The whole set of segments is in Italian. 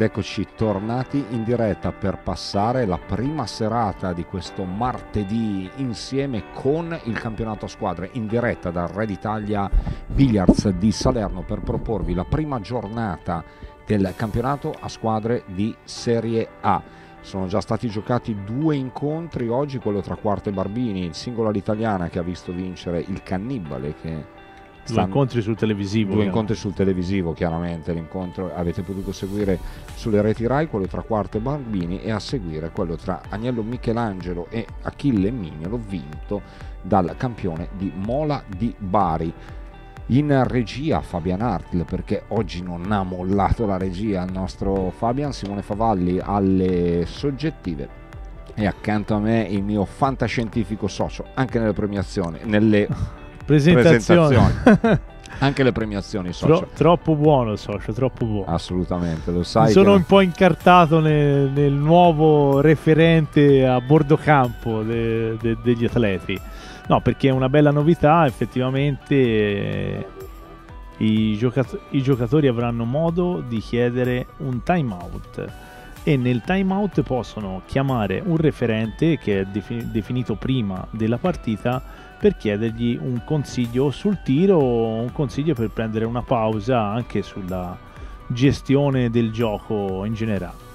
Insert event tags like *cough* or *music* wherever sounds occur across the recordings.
Ed eccoci tornati in diretta per passare la prima serata di questo martedì insieme con il campionato a squadre in diretta dal Red Italia Billiards di Salerno per proporvi la prima giornata del campionato a squadre di Serie A. Sono già stati giocati due incontri oggi, quello tra Quarto e Barbini, il singolo all'italiana che ha visto vincere il Cannibale che Due incontri sul televisivo. Due incontri sul televisivo, chiaramente. L'incontro avete potuto seguire sulle reti Rai, quello tra Quarto e Bambini, e a seguire quello tra Agnello Michelangelo e Achille Mignolo, vinto dal campione di Mola di Bari in regia Fabian Hartl perché oggi non ha mollato la regia il nostro Fabian Simone Favalli alle soggettive e accanto a me il mio fantascientifico socio anche nelle premiazioni nelle *laughs* presentazioni. presentazioni. *laughs* Anche le premiazioni socio. Tro, troppo buono socio, troppo buono. Assolutamente, lo sai. Mi sono che... un po' incartato nel, nel, nuovo referente a bordo campo de, de, degli atleti. No, perché è una bella novità, effettivamente eh, i, giocato- i giocatori avranno modo di chiedere un time out e nel timeout possono chiamare un referente che è definito prima della partita per chiedergli un consiglio sul tiro, un consiglio per prendere una pausa anche sulla gestione del gioco in generale.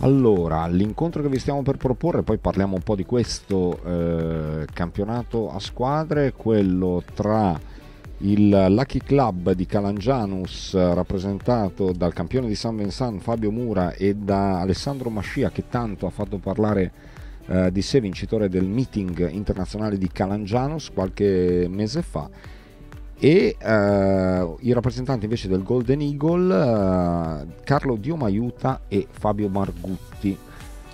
Allora, l'incontro che vi stiamo per proporre, poi parliamo un po' di questo eh, campionato a squadre, quello tra il Lucky Club di Calangianus rappresentato dal campione di San Vincent Fabio Mura e da Alessandro Mascia che tanto ha fatto parlare eh, di sé vincitore del meeting internazionale di Calangianus qualche mese fa e eh, il rappresentante invece del Golden Eagle eh, Carlo Diomaiuta e Fabio Margutti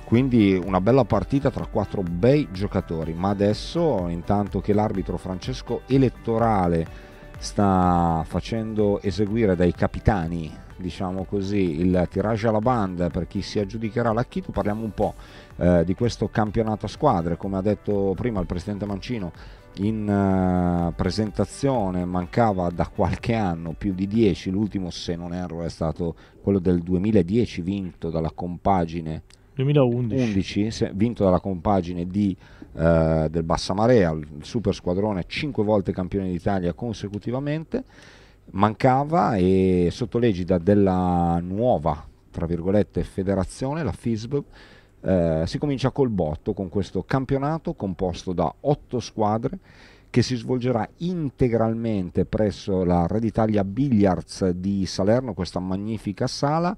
quindi una bella partita tra quattro bei giocatori ma adesso intanto che l'arbitro Francesco Elettorale sta facendo eseguire dai capitani diciamo così il tirage alla banda per chi si aggiudicherà l'acchito parliamo un po' eh, di questo campionato a squadre, come ha detto prima il presidente Mancino in eh, presentazione mancava da qualche anno più di 10, l'ultimo se non erro è stato quello del 2010 vinto dalla compagine 2011 11, vinto dalla compagine di, uh, del Bassamarea, il super squadrone 5 volte campione d'Italia consecutivamente mancava e sotto legida della nuova tra virgolette federazione, la FISB eh, si comincia col botto con questo campionato composto da otto squadre che si svolgerà integralmente presso la Red Italia Billiards di Salerno, questa magnifica sala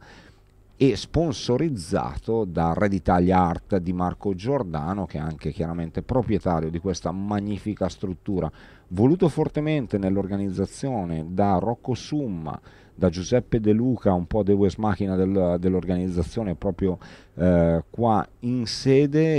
e sponsorizzato da Red Italia Art di Marco Giordano che è anche chiaramente proprietario di questa magnifica struttura voluto fortemente nell'organizzazione da Rocco Summa da Giuseppe De Luca, un po' deus machina del, dell'organizzazione proprio eh, qua in sede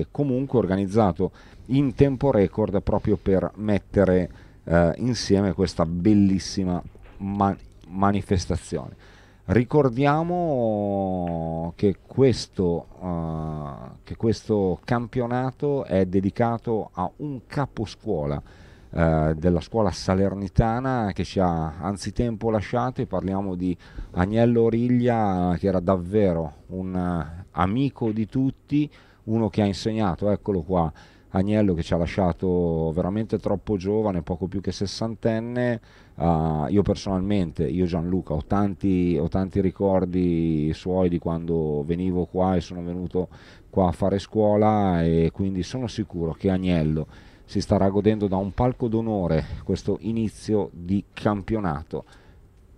e comunque organizzato in tempo record proprio per mettere eh, insieme questa bellissima ma- manifestazione. Ricordiamo che questo, uh, che questo, campionato è dedicato a un caposcuola eh, della scuola salernitana che ci ha anzitempo lasciato e parliamo di Agnello Origlia che era davvero un eh, amico di tutti, uno che ha insegnato, eccolo qua, Agnello che ci ha lasciato veramente troppo giovane, poco più che sessantenne. Uh, io personalmente, io Gianluca, ho tanti, ho tanti, ricordi suoi di quando venivo qua e sono venuto qua a fare scuola e quindi sono sicuro che Agnello si starà godendo da un palco d'onore questo inizio di campionato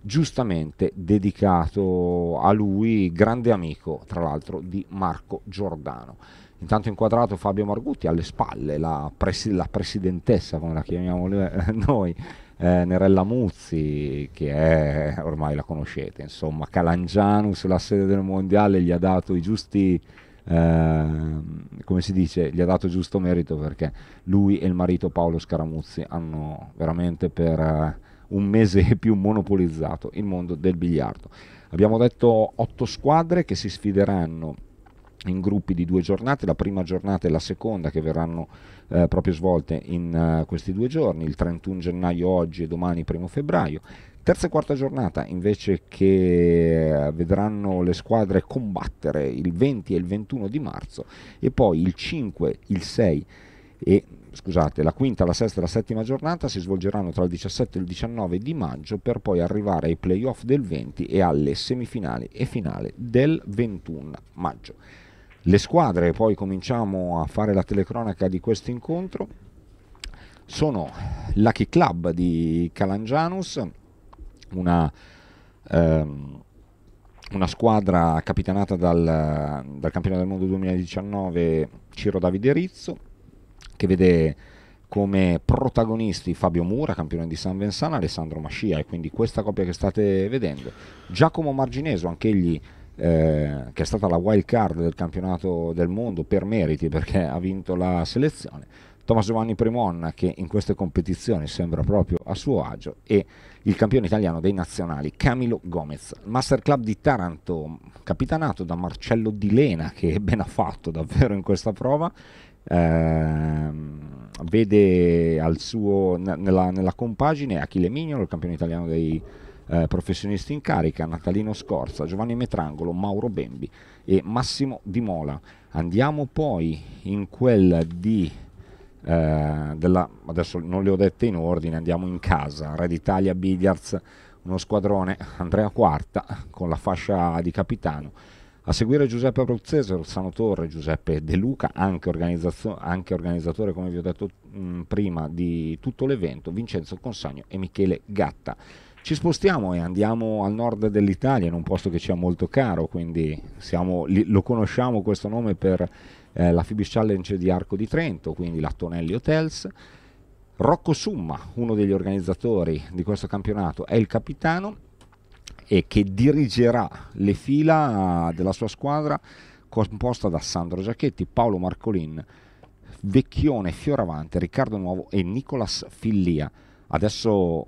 giustamente dedicato a lui, grande amico tra l'altro di Marco Giordano. Intanto inquadrato Fabio Margutti alle spalle, la, presi la presidentessa come la chiamiamo *laughs* noi, eh, Nerella Muzzi, che è, ormai la conoscete, insomma Calangianus, la sede del mondiale gli ha dato i giusti Ehm, come si dice, gli ha dato giusto merito perché lui e il marito Paolo Scaramuzzi hanno veramente per eh, un mese e *laughs* più monopolizzato il mondo del biliardo. Abbiamo detto otto squadre che si sfideranno in gruppi di due giornate, la prima giornata e la seconda che verranno eh, proprio svolte in uh, questi due giorni, il 31 gennaio oggi e domani 1 febbraio. Terza e quarta giornata invece che eh, vedranno le squadre combattere il 20 e il 21 di marzo e poi il 5, il 6 e scusate, la quinta, la sesta e la settima giornata si svolgeranno tra il 17 e il 19 di maggio per poi arrivare ai playoff del 20 e alle semifinali e finale del 21 maggio. Le squadre, poi cominciamo a fare la telecronaca di questo incontro, sono Lucky Club di Calangianus, una, ehm, una squadra capitanata dal, dal campionato del mondo 2019 Ciro Davide Rizzo, che vede come protagonisti Fabio Mura, campione di San Vensana, Alessandro Mascia e quindi questa coppia che state vedendo. Giacomo Margineso, anch'egli eh, che è stata la wild card del campionato del mondo per meriti perché ha vinto la selezione. Tommaso Giovanni Primon che in queste competizioni sembra proprio a suo agio e il campione italiano dei nazionali Camilo Gomez. Masterclub di Taranto, capitanato da Marcello Di Lena, che è ben ha fatto davvero in questa prova. Ehm, vede suo, nella, nella, compagine Achille Mignolo, il campione italiano dei eh, professionisti in carica, Natalino Scorza, Giovanni Metrangolo, Mauro Bembi e Massimo Di Mola. Andiamo poi in quella di eh, della, adesso non le ho dette in ordine, andiamo in casa, Red Italia, Billiards, uno squadrone, Andrea Quarta con la fascia di capitano, a seguire Giuseppe Abruzzese, Rossano Torre, Giuseppe De Luca, anche, anche organizzatore, come vi ho detto mh, mm, prima, di tutto l'evento, Vincenzo Consagno e Michele Gatta. Ci spostiamo e andiamo al nord dell'Italia, in un posto che ci è molto caro, quindi siamo, lo conosciamo questo nome per eh, la Phoebus Challenge di Arco di Trento, quindi la Tonelli Hotels. Rocco Summa, uno degli organizzatori di questo campionato, è il capitano e che dirigerà le fila della sua squadra composta da Sandro Giacchetti, Paolo Marcolin, Vecchione, Fioravante, Riccardo Nuovo e Nicolas Fillia. Adesso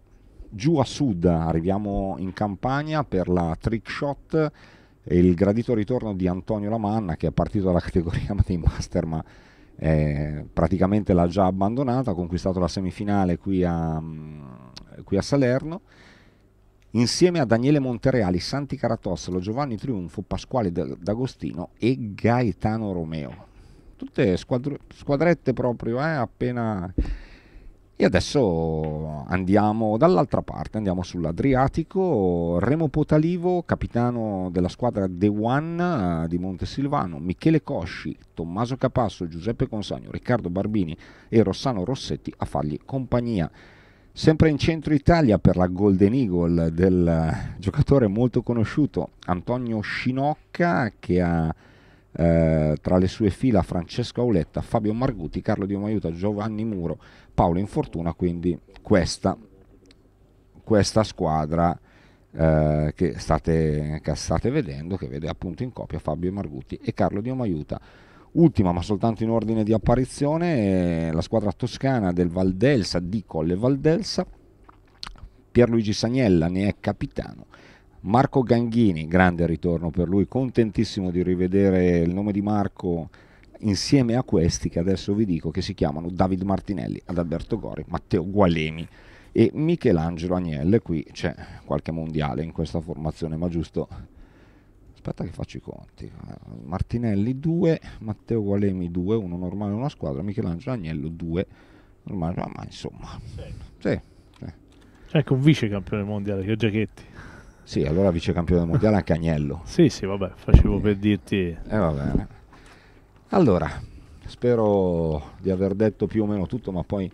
giù a sud arriviamo in campagna per la trick shot il gradito ritorno di Antonio Lamanna che è partito dalla *laughs* categoria dei Master ma eh, praticamente l'ha già abbandonata, ha conquistato la semifinale qui a, mm, qui a Salerno insieme a Daniele Monterreali, Santi Caratossolo, Giovanni Triunfo, Pasquale D'Agostino e Gaetano Romeo. Tutte squadr- squadrette proprio, eh, appena e adesso andiamo dall'altra parte, andiamo sull'Adriatico, Remo Potalivo, capitano della squadra The One eh, di Montesilvano, Michele Cosci, Tommaso Capasso, Giuseppe Consagno, Riccardo Barbini e Rossano Rossetti a fargli compagnia. Sempre in centro Italia per la Golden Eagle del giocatore molto conosciuto Antonio Scinocca che ha eh, tra le sue fila Francesco Auletta, Fabio Marguti, Carlo Di Maiuta, Giovanni Muro, Paolo infortuna quindi questa, questa squadra eh, che, state, che, state, vedendo, che vede appunto in coppia Fabio Margutti e Carlo Diomaiuta. Ultima, ma soltanto in ordine di apparizione, eh, la squadra toscana del Valdelsa, di Colle Valdelsa. Pierluigi Sagnella ne è capitano. Marco Ganghini, grande ritorno per lui, contentissimo di rivedere il nome di Marco insieme a questi che adesso vi dico che si chiamano David Martinelli, Adalberto Gori, Matteo Gualemi e Michelangelo Agnelle. Qui c'è qualche mondiale in questa formazione, ma giusto... Aspetta che faccio i conti. Martinelli 2, Matteo Gualemi 2, uno normale una squadra, Michelangelo Agnello 2, normale, ma insomma... Sì. sì. Ecco, un vice campione mondiale che ho Giachetti. Sì, allora vice campione mondiale anche Agnello. sì, sì, vabbè, facevo per dirti... E eh, va bene. Allora, spero di aver detto più o meno tutto, ma poi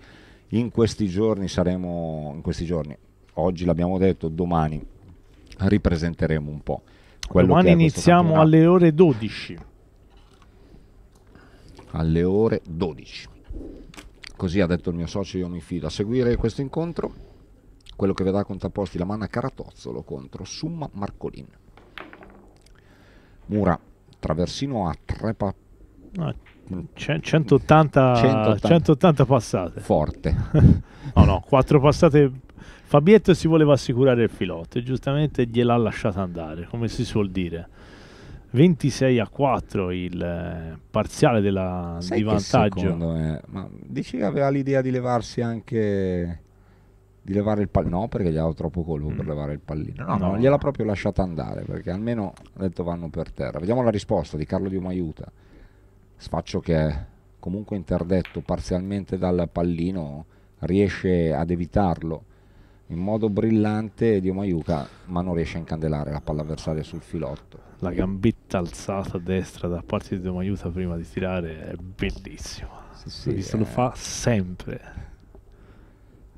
in questi giorni saremo, in questi giorni, oggi l'abbiamo detto, domani ripresenteremo un po'. Quello Domani iniziamo alle ore 12. Alle ore 12. Così ha detto il mio socio, io mi fido. A seguire questo incontro, quello che vedrà contrapposti la manna Caratozzolo contro Summa Marcolin. Mura, traversino a tre, pappi No, 180, 180. 180 passate. Forte. *laughs* no, no, 4 passate Fabietto si voleva assicurare il filotto e giustamente gliel'ha lasciata andare, come si suol dire. 26 a 4 il eh, parziale della, Sai di vantaggio. secondo me, ma dici che aveva l'idea di levarsi anche di levare il pallino? No, perché gli ha troppo colpo mm. per levare il pallino. No, no, no gliel'ha proprio lasciata andare perché almeno ha detto vanno per terra. Vediamo la risposta di Carlo Di Umaiuta. Sfaccio che comunque interdetto parzialmente dal pallino riesce ad evitarlo in modo brillante di Maiuca ma non riesce a incandelare la palla avversaria sul filotto la gambetta alzata a destra da parte di Dio prima di tirare è bellissima sì, sì, visto, è... Eh. lo fa sempre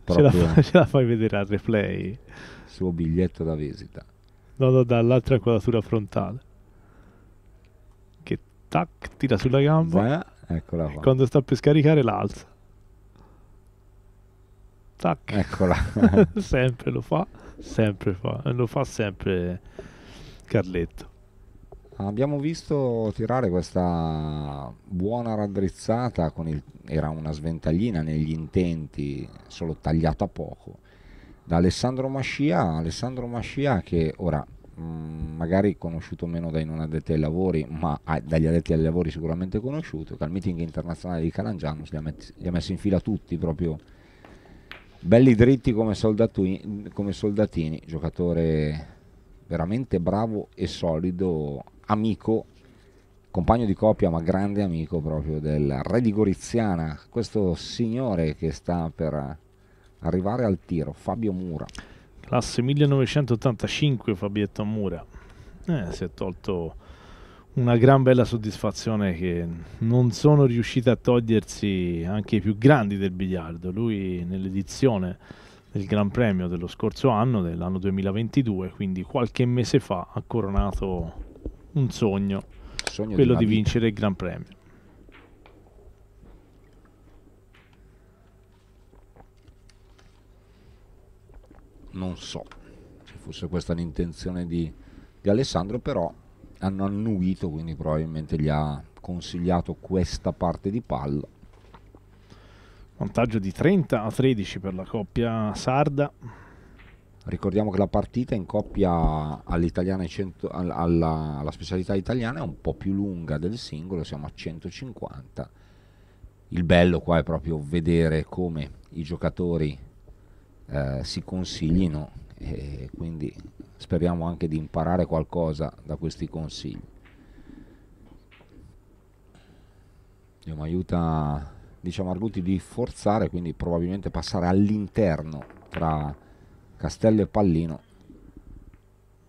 ce la, fa, ce la, fai vedere al replay suo biglietto da visita no no dall'altra quadratura frontale Tac, tira sulla gamba. Beh, eccola qua. Quando sta per scaricare l'alza. Tac. Eccola. *laughs* sempre lo fa, sempre fa, lo fa sempre Carletto. Abbiamo visto tirare questa buona raddrizzata, il, era una sventaglina negli intenti, solo tagliata poco, da Alessandro Mascia. Alessandro Mascia che ora Mm, magari conosciuto meno dai non addetti ai lavori, ma dagli addetti ai lavori sicuramente conosciuto, che al meeting internazionale di Calangiano li ha, met- li ha messi in fila tutti proprio belli dritti come, soldatu- come soldatini, giocatore veramente bravo e solido, amico, compagno di coppia ma grande amico proprio del re di Goriziana, questo signore che sta per arrivare al tiro, Fabio Mura classe 1985 Fabietto Amura. Eh, si è tolto una gran bella soddisfazione che non sono riusciti a togliersi anche i più grandi del biliardo. Lui nell'edizione del Gran Premio dello scorso anno, dell'anno 2022, quindi qualche mese fa, ha coronato un sogno, sogno quello di, di vincere il Gran Premio. non so se fosse questa l'intenzione di, di Alessandro, però hanno annuito, quindi probabilmente gli ha consigliato questa parte di palla. Vantaggio di 30 a 13 per la coppia sarda. Ricordiamo che la partita in coppia all'italiana cento, alla, alla, specialità italiana è un po' più lunga del singolo, siamo a 150. Il bello qua è proprio vedere come i giocatori eh, si consiglino e quindi speriamo anche di imparare qualcosa da questi consigli. Dio mi aiuta, diciamo Margutti, di forzare, quindi probabilmente passare all'interno tra Castello e Pallino.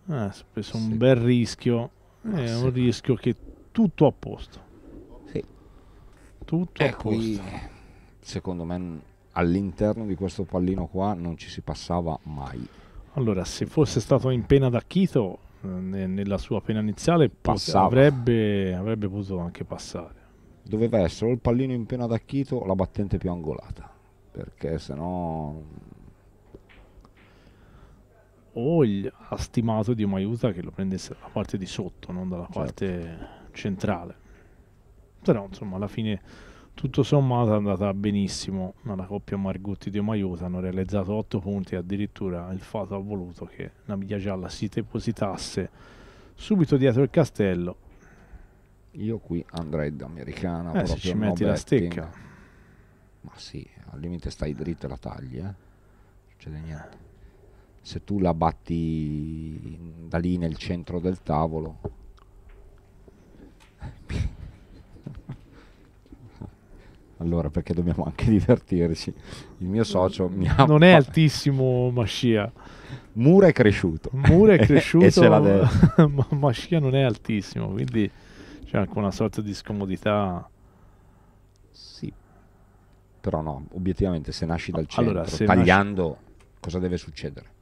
Ah, spesso un bel rischio, ah, è eh, sì. un rischio che tutto a posto. Sì. Tutto e a qui, posto. Secondo me all'interno di questo pallino qua non ci si passava mai. Allora, se fosse stato in pena da Chito eh, nella sua pena iniziale avrebbe, avrebbe, potuto anche passare. Doveva essere o il pallino in pena da Chito o la battente più angolata, perché sennò o il, ha stimato Di Maiuta che lo prendesse dalla parte di sotto, non dalla certo. parte centrale. Però insomma alla fine tutto sommato è andata benissimo nella coppia Margutti di Maiuta hanno realizzato 8 punti addirittura il Fato ha voluto che la miglia gialla si depositasse subito dietro il castello io qui andrei d'americana eh, se ci no metti betting. la stecca ma sì al limite stai dritto e la tagli eh? non succede niente se tu la batti da lì nel centro del tavolo *laughs* allora perché dobbiamo anche *laughs* divertirci. Il mio socio mi ha... Non è altissimo Mascia. Mura è cresciuto. Mura è *laughs* cresciuto. e ce l'ha detto. *laughs* ma Mascia non è altissimo, quindi c'è anche una sorta di scomodità. Sì. Però no, obiettivamente se nasci dal centro, allora, tagliando, nasci... cosa deve succedere?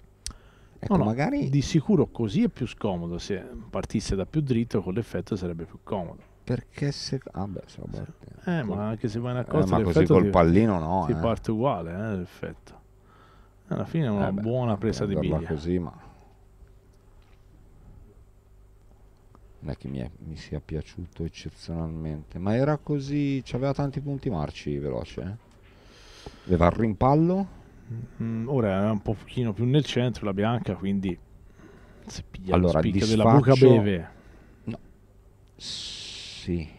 Ecco, no, no, magari... Di sicuro così è più scomodo, se partisse da più dritto con l'effetto sarebbe più comodo perché se... Ah beh, se eh, ma anche se vai in accordo... Eh, ma così col pallino no. Si eh. parte uguale, eh, l'effetto. Alla fine è una eh beh, buona presa di biglia. così, ma... Non è che mi, è, mi, sia piaciuto eccezionalmente, ma era così... C'aveva tanti punti marci, veloce. eh? Aveva il rimpallo. Mm, ora è un pochino più nel centro la bianca, quindi... Si piglia allora, lo spicca disfaccio... della buca beve. No. S sì.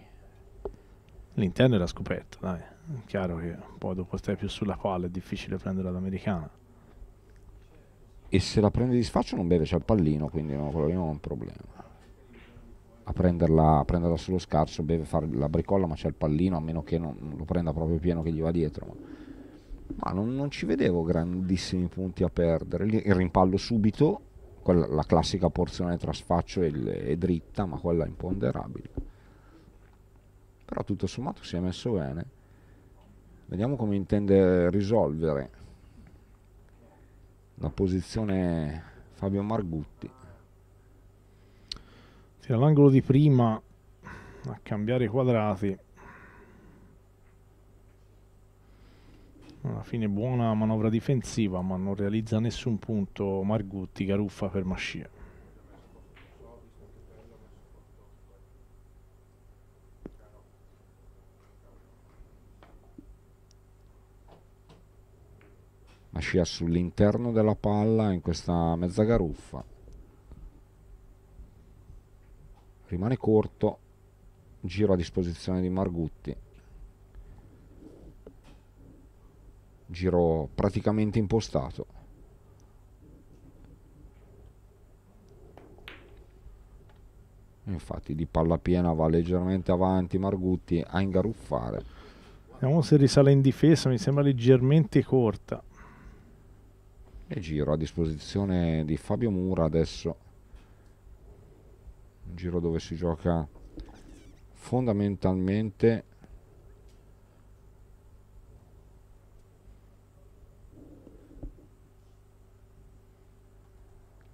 L'interno era scoperto, dai. chiaro che poi dopo stai più sulla palla, è difficile prendere l'americana. E se la prende di sfaccio non beve, c'è il pallino, quindi no, quello lì non è un problema. A prenderla, a prenderla sullo scarso beve fare la bricolla, ma c'è il pallino, a meno che non lo prenda proprio pieno che gli va dietro. Ma, ma non, non, ci vedevo grandissimi punti a perdere. Il rimpallo subito, quella, la classica porzione tra sfaccio e, e dritta, ma quella imponderabile però tutto sommato si è messo bene vediamo come intende risolvere la posizione Fabio Margutti sì, all'angolo di prima a cambiare i quadrati alla fine buona manovra difensiva ma non realizza nessun punto Margutti, Garuffa per Mascia la scia sull'interno della palla in questa mezza garuffa rimane corto giro a disposizione di Margutti giro praticamente impostato infatti di palla piena va leggermente avanti Margutti a ingaruffare vediamo se risale in difesa mi sembra leggermente corta e giro a disposizione di Fabio Mura adesso un giro dove si gioca fondamentalmente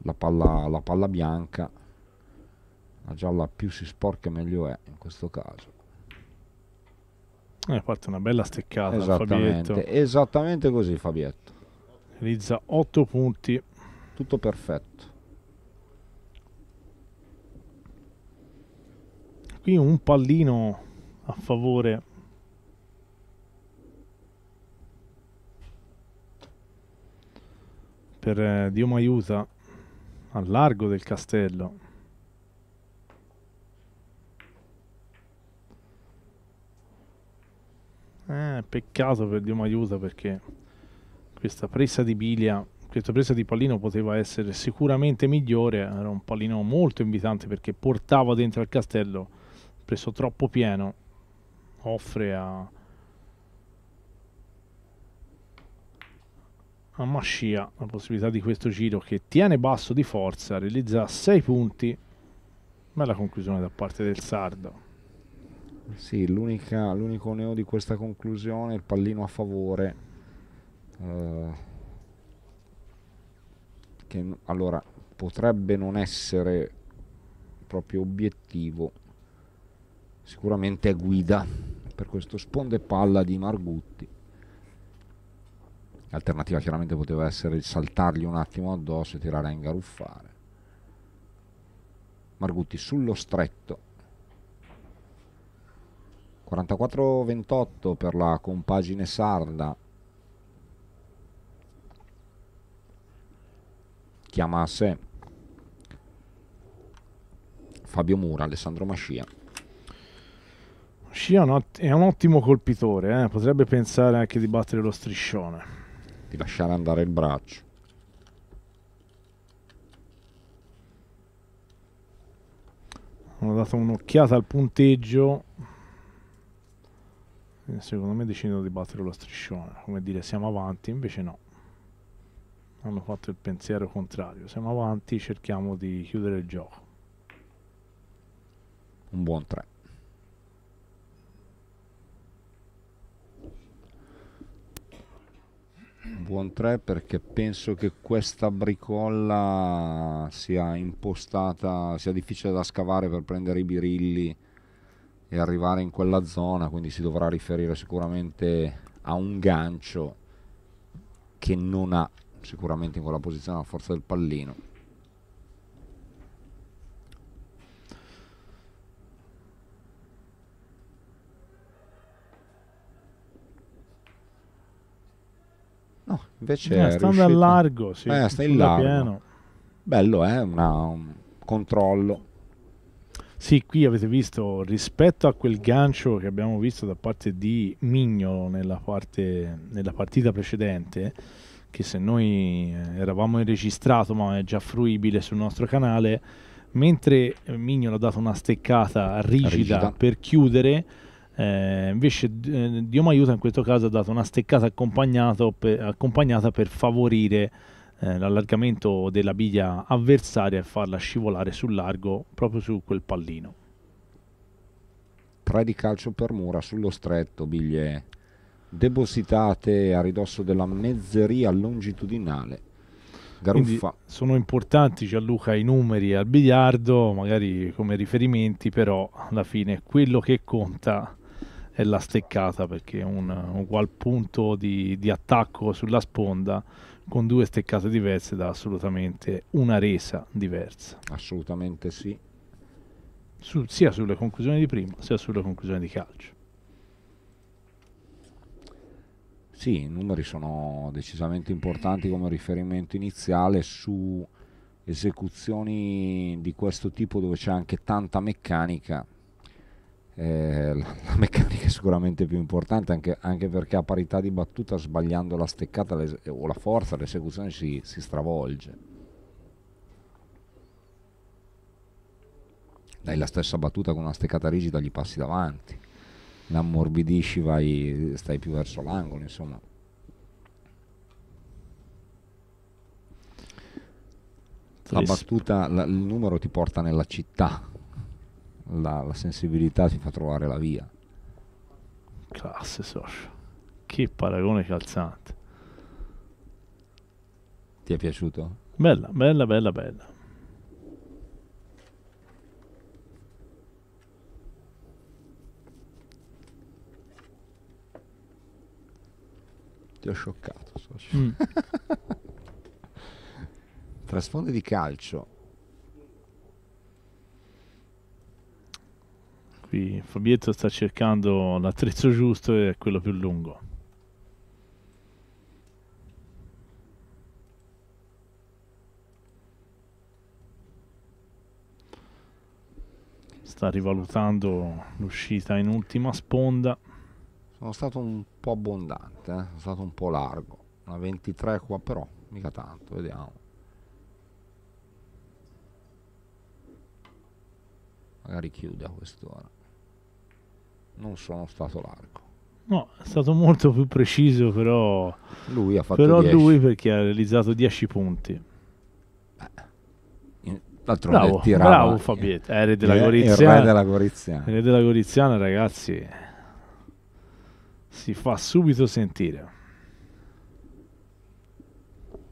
la palla, la palla bianca la gialla più si sporca meglio è in questo caso eh, hai fatto una bella steccata esattamente, esattamente così Fabietto realizza 8 punti tutto perfetto qui un pallino a favore per eh, Dio Maiusa al largo del castello eh, peccato per Dio Maiusa perché questa presa di biglia, questa presa di pallino poteva essere sicuramente migliore, era un pallino molto invitante perché portava dentro al castello, preso troppo pieno, offre a, a Mascia la possibilità di questo giro che tiene basso di forza, realizza 6 punti, bella conclusione da parte del Sardo. Sì, l'unico neo di questa conclusione è il pallino a favore eh, che allora potrebbe non essere proprio obiettivo sicuramente è guida per questo sponde palla di Margutti l'alternativa chiaramente poteva essere saltargli un attimo addosso e tirare a ingaruffare Margutti sullo stretto 44-28 per la compagine sarda chiama a sé Fabio Mura, Alessandro Mascia. Mascia è un ottimo colpitore, eh? potrebbe pensare anche di battere lo striscione. Di lasciare andare il braccio. Ho dato un'occhiata al punteggio. secondo me decido di battere lo striscione. Come dire, siamo avanti, invece no hanno fatto il pensiero contrario. Siamo avanti, cerchiamo di chiudere il gioco. Un buon 3. Buon 3 perché penso che questa bricolla sia impostata, sia difficile da scavare per prendere i birilli e arrivare in quella zona, quindi si dovrà riferire sicuramente a un gancio che non ha sicuramente in quella posizione la forza del pallino no invece eh, sta riuscito... largo sì. eh, sta in largo pieno. bello eh un controllo sì, qui avete visto rispetto a quel gancio che abbiamo visto da parte di Migno nella, parte, nella partita precedente, che se noi eh, eravamo in registrato ma è già fruibile sul nostro canale, mentre eh, Mignolo ha dato una steccata rigida, rigida. per chiudere, eh, invece eh, Dio mi aiuta in questo caso ha dato una steccata per, accompagnata per favorire eh, l'allargamento della biglia avversaria e farla scivolare sul largo proprio su quel pallino. 3 di calcio per mura sullo stretto, biglie depositate a ridosso della mezzeria longitudinale. sono importanti Gianluca i numeri al biliardo, magari come riferimenti, però alla fine quello che conta è la steccata perché un, un ugual punto di, di attacco sulla sponda con due steccate diverse dà assolutamente una resa diversa. Assolutamente sì. Su, sia sulle conclusioni di prima sia sulle conclusioni di calcio. Sì, i numeri sono decisamente importanti come riferimento iniziale su esecuzioni di questo tipo dove c'è anche tanta meccanica. Eh, la, la, meccanica è sicuramente più importante anche, anche, perché a parità di battuta sbagliando la steccata le, o la forza l'esecuzione si, si stravolge. Dai la stessa battuta con una steccata rigida gli passi davanti ammorbidisci, vai, stai più verso l'angolo, insomma. La battuta, la, il numero ti porta nella città, la, la sensibilità ti fa trovare la via. Classe socio, che paragone calzante. Ti è piaciuto? Bella, bella, bella, bella. Ti ho scioccato, socio. Mm. *laughs* Trasfondo di calcio. Qui Fabietto sta cercando l'attrezzo giusto e quello più lungo. Sta rivalutando l'uscita in ultima sponda. Sono stato un po' abbondante, eh? sono stato un po' largo, una 23 qua però, mica tanto, vediamo. Magari chiude a quest'ora. Non sono stato largo. No, è stato molto più preciso però... Lui ha fatto Però 10. lui perché ha realizzato 10 punti. Eh, d'altronde bravo, tirava, bravo Fabietta, eh, della Gorizia. Il della Goriziana. Il della Goriziana, ragazzi si fa subito sentire.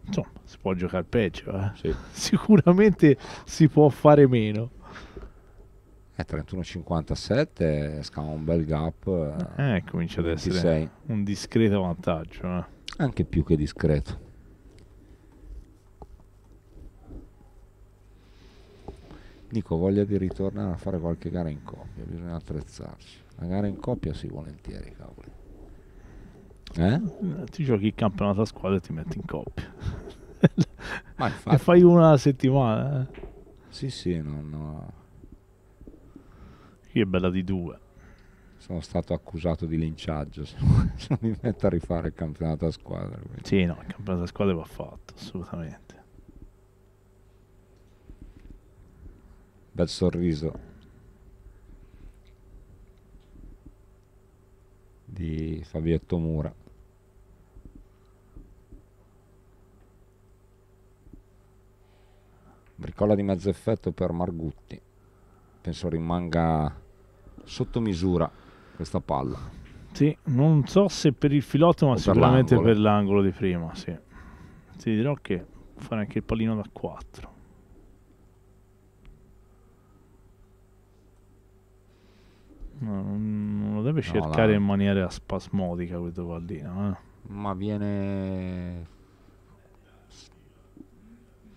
Insomma, si può giocare peggio, eh? sì. *laughs* sicuramente si può fare meno. Eh, 31-57, scava un bel gap. Eh, eh comincia ad essere 26. un discreto vantaggio. Eh. Anche più che discreto. Dico, voglia di ritornare a fare qualche gara in coppia, bisogna attrezzarsi. La gara in coppia sì, volentieri, cavoli. Eh? eh? Ti giochi il campionato a squadra e ti metti in coppia. *laughs* e fai una alla settimana. Eh? Sì, sì, no, no. Qui è bella di due. Sono stato accusato di linciaggio *laughs* se mi metto a rifare il campionato a squadra. Quindi. Sì, no, il campionato a squadra va fatto, assolutamente. Bel sorriso di Fabietto Mura. Bricola di mezzo effetto per Margutti. Penso rimanga sotto misura questa palla. Sì, non so se per il filotto, ma o sicuramente per l'angolo. di prima. Sì. Ti dirò che fare anche il pallino da 4. No, non lo deve no, cercare in maniera spasmodica questo pallino. Eh. Ma viene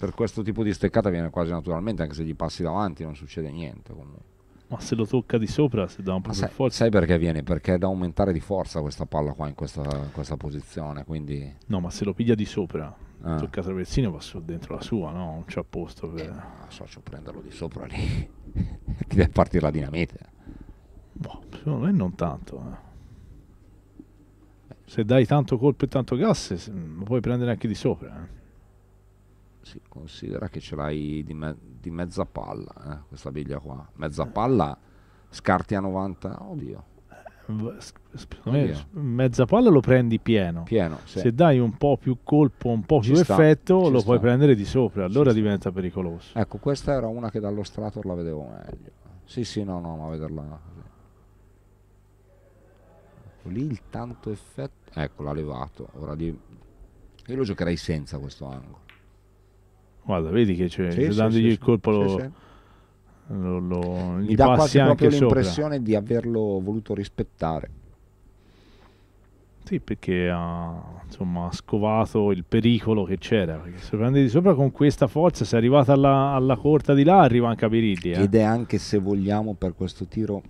per questo tipo di steccata viene quasi naturalmente, anche se gli passi davanti non succede niente comunque. Ma se lo tocca di sopra, se dà un po' di forza. Sai perché viene? Perché è da aumentare di forza questa palla qua in questa, in questa posizione. Quindi... No, ma se lo piglia di sopra, ah. tocca traversino va su, dentro la sua, no? Non c'è posto per... Eh, no, socio, prenderlo di sopra lì. Ti *laughs* deve partire la dinamite. Boh, secondo me non tanto. Eh se dai tanto colpo e tanto gas, lo puoi prendere anche di sopra. Eh sì, considera che ce l'hai di, me- di mezza palla, eh, questa biglia qua. Mezza palla, scarti a 90, eh, oddio. mezza palla lo prendi pieno. pieno sì. Se dai un po' più colpo, un po' ci più sta, effetto, lo sta. puoi prendere di sopra, allora ci diventa sta. pericoloso. Ecco, questa era una che dallo strato la vedevo meglio. Sì, sì, no, no, ma vederla Lì il tanto effetto, ecco l'ha levato. Ora lì... Io lo giocherei senza questo angolo. Guarda, vedi che c'è, sì, dandogli sì, il colpo lo, lo, lo, mi dà quasi proprio l'impressione sopra. di averlo voluto rispettare. Sì, perché ha insomma, scovato il pericolo che c'era. Perché se prende di sopra con questa forza, se è arrivata alla, alla corta di là, arriva anche a Birilli. Eh. Ed è anche, se vogliamo, per questo tiro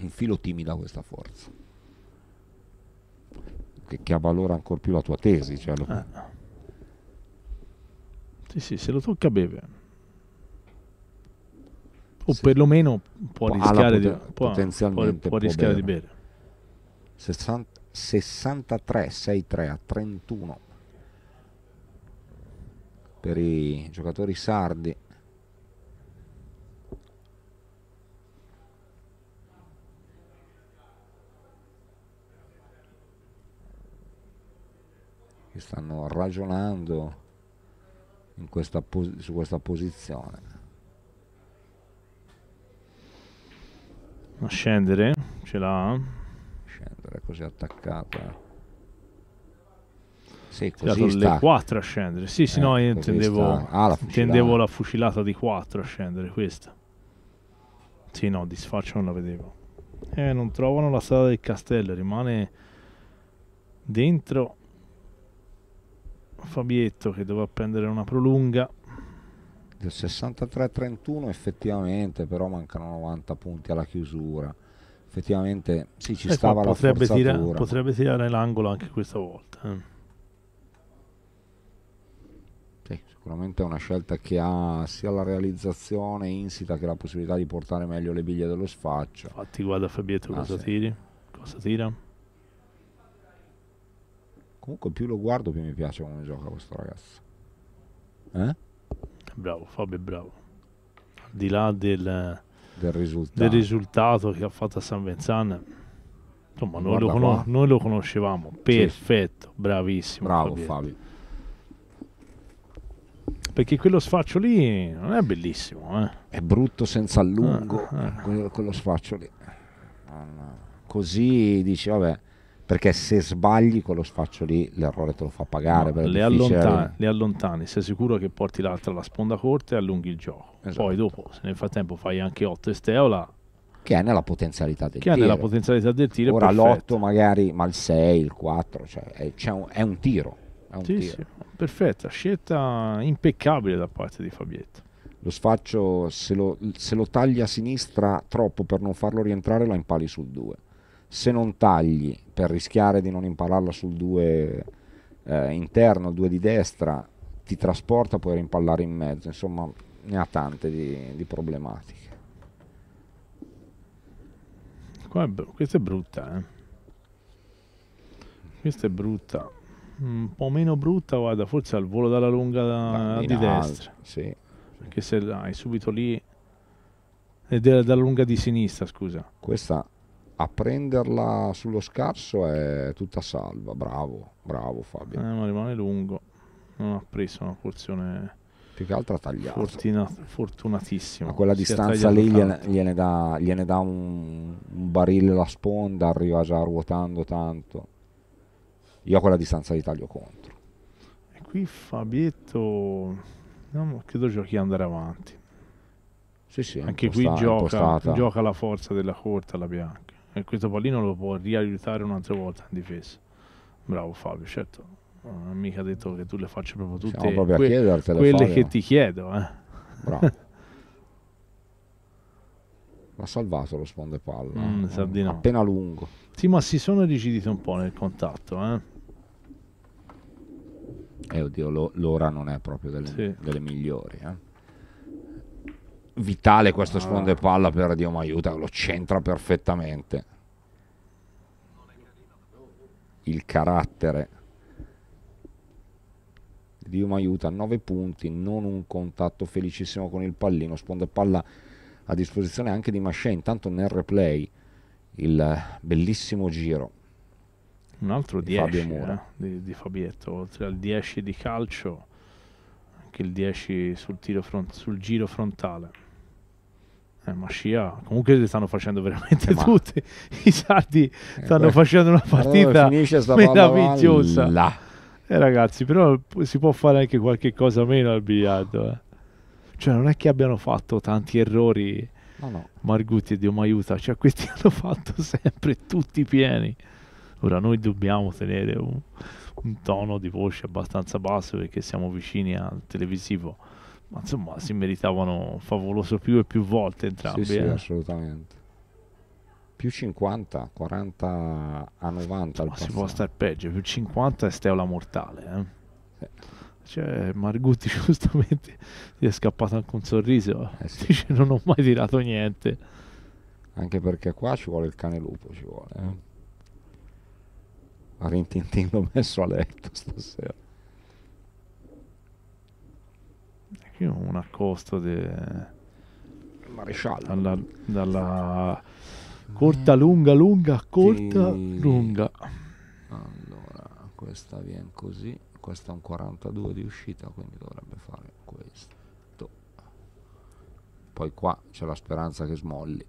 un filo timida questa forza. Che, che avvalora ancora più la tua tesi. Cioè lo... eh. Sì, sì, se lo tocca beve. O se perlomeno può, rischiare, di, può, potenzialmente può, può rischiare bere. di bere. 63 63 a 31 per i giocatori sardi. Che stanno ragionando questa su questa posizione. A scendere? Ce l'ha? Scendere così attaccata. Eh. Sì, così sta. le 4 a scendere. Sì, sì, eh, no, io intendevo, ah, la intendevo, la fucilata di 4 a scendere, questa. Sì, no, disfaccio non la vedevo. Eh, non trovano la strada del castello, rimane dentro Fabietto che dovrà prendere una prolunga del 63-31 effettivamente però mancano 90 punti alla chiusura effettivamente sì ci e eh, stava la potrebbe forzatura tira, potrebbe tirare l'angolo anche questa volta eh. sì, sicuramente è una scelta che ha sia la realizzazione insita che la possibilità di portare meglio le biglie dello sfaccio infatti guarda Fabietto ah, cosa sì. tiri cosa tira Comunque più lo guardo più mi piace come gioca questo ragazzo. Eh? Bravo, Fabio è bravo. Al di là del, del, risultato. del risultato che ha fatto a San Venzano insomma noi lo, conos- noi lo, conoscevamo perfetto sì. bravissimo bravo Fabietto. Fabio perché quello sfaccio lì non è bellissimo eh? è brutto senza lungo ah, ah. Quello, quello, sfaccio lì così dice, vabbè perché se sbagli quello sfaccio lì l'errore te lo fa pagare. No, le, allontani, le, allontani, sei sicuro che porti l'altra alla sponda corta e allunghi il gioco. Esatto. Poi dopo, se nel frattempo fai anche 8 steola Che è nella potenzialità del che tiro. Che è nella potenzialità del tiro. Ora l'8 magari, ma il 6, il 4, cioè è, un, è un tiro. È un sì, tiro. Sì. perfetta, scelta impeccabile da parte di Fabietto lo sfaccio se lo, se lo taglia a sinistra troppo per non farlo rientrare lo impali sul 2 se non tagli per rischiare di non impararla sul 2 eh, interno, il 2 di destra, ti trasporta poi rimpallare in mezzo, insomma ne ha tante di, di problematiche. È questa è brutta, eh? Questa è brutta. Un po' meno brutta, guarda, forse al volo dalla lunga da, di alto, destra. Sì. Perché se hai subito lì... Della, dalla lunga di sinistra, scusa. Questa a prenderla sullo scarso è tutta salva. Bravo, bravo Fabio. Eh, ma rimane lungo. Non ha preso una porzione più che altro ha tagliato. Fortuna, fortunatissimo. A quella distanza lì gliene, gliene, dà, gliene dà un, un, barile la sponda, arriva già ruotando tanto. Io a quella distanza li taglio contro. E qui Fabietto, no, credo giochi ad andare avanti. Sì, sì, Anche qui gioca, gioca la forza della corta la bianca e questo pallino lo può riaiutare un'altra volta in difesa. Bravo Fabio, certo, non ho mica detto che tu le faccia proprio tutte proprio que- quelle Fabio. che ti chiedo. Eh. Bravo. *laughs* L'ha salvato lo sponde palla, mm, eh, no. appena lungo. Sì, ma si sono rigiditi un po' nel contatto. Eh. Eh, oddio, lo, l'ora non è proprio delle, sì. delle migliori. Eh vitale ah. questo sfondo e palla per Dio mi aiuta, lo centra perfettamente. Il carattere. Dio mi aiuta, 9 punti, non un contatto felicissimo con il pallino, sfondo e palla a disposizione anche di Mascè, intanto nel replay il bellissimo giro. Un altro 10 di, eh, di, di Fabietto, oltre al 10 di calcio, anche il 10 sul, front, sul giro frontale. Eh, ma scia, comunque le stanno facendo veramente eh, tutti. *laughs* I sardi eh, stanno eh, facendo una partita allora meravigliosa. Là. Eh, ragazzi, però si può fare anche qualche cosa meno al biliardo. Eh. Cioè, non è che abbiano fatto tanti errori. No, no. Margutti e Dio mi aiuta. Cioè, questi *laughs* hanno fatto sempre tutti pieni. Ora noi dobbiamo tenere un, un tono di voce abbastanza basso perché siamo vicini al televisivo ma insomma si meritavano favoloso più e più volte entrambi. Sì, eh. sì assolutamente. Più 50, 40 a 90. Ma si può star peggio, più 50 è Steola Mortale. Eh. Cioè, Margutti *laughs* giustamente ti è scappato anche un sorriso. Eh sì. *laughs* Dice non ho mai tirato niente. Anche perché qua ci vuole il cane lupo, ci vuole. Eh. Rintintino messo a letto stasera. io un accosto de... Maresciallo dalla, dalla corta lunga lunga corta di... lunga allora questa viene così questa è un 42 di uscita quindi dovrebbe fare questo poi qua c'è la speranza che smolli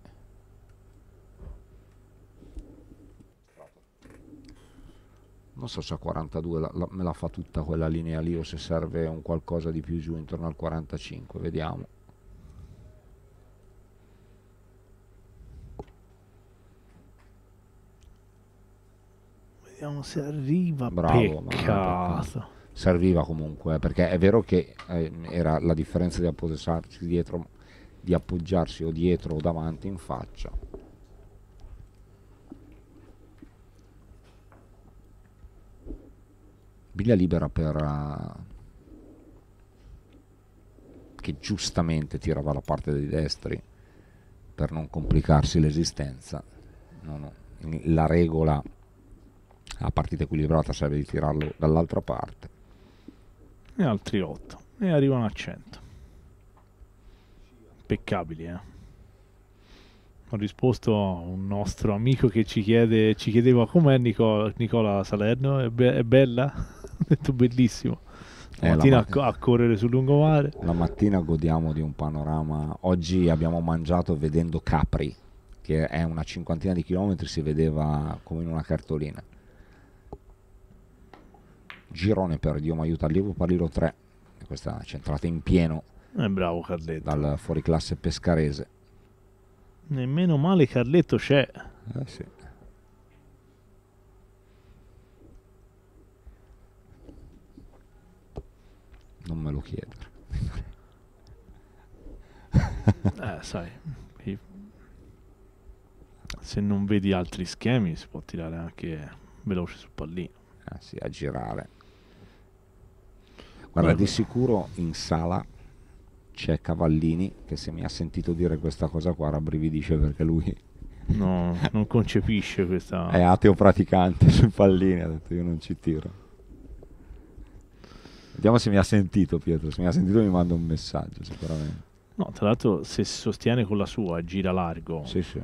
non so se a 42 la, la, me la fa tutta quella linea lì o se serve un qualcosa di più giù intorno al 45 vediamo vediamo se arriva bravo peccato serviva comunque perché è vero che eh, era la differenza di appoggiarsi dietro di appoggiarsi o dietro o davanti in faccia Biglia libera per... Uh, che giustamente tirava la parte dei destri per non complicarsi l'esistenza. No, no. La regola a partita equilibrata serve di tirarlo dall'altra parte. E altri 8. E arrivano a 100. Impeccabili, eh ho risposto a un nostro amico che ci, chiede, ci chiedeva com'è Nicola, Nicola Salerno, è, be è bella? ho *laughs* detto bellissimo. Eh, la mattina, la mattina a, correre sul lungomare. La mattina godiamo di un panorama. Oggi abbiamo mangiato vedendo Capri, che è una cinquantina di chilometri, si vedeva come in una cartolina. Girone per Dio mi aiuta, allievo Paliro 3, questa è centrata in pieno. È eh, bravo Carletto. Dal fuoriclasse pescarese. Nemmeno male Carletto c'è. Eh sì. non me lo chiedere. *laughs* eh, sai, se non vedi altri schemi si può tirare anche veloce sul pallino. Eh, sì, a girare. Guarda, Beh, di sicuro in sala c'è Cavallini che se mi ha sentito dire questa cosa qua rabbrividisce perché lui... No, non concepisce questa... *laughs* È ateo praticante sul pallino, ha detto io non ci tiro. Vediamo se mi ha sentito Pietro, se mi ha sentito mi manda un messaggio sicuramente. No, tra l'altro se si sostiene con la sua gira largo. Sì, sì.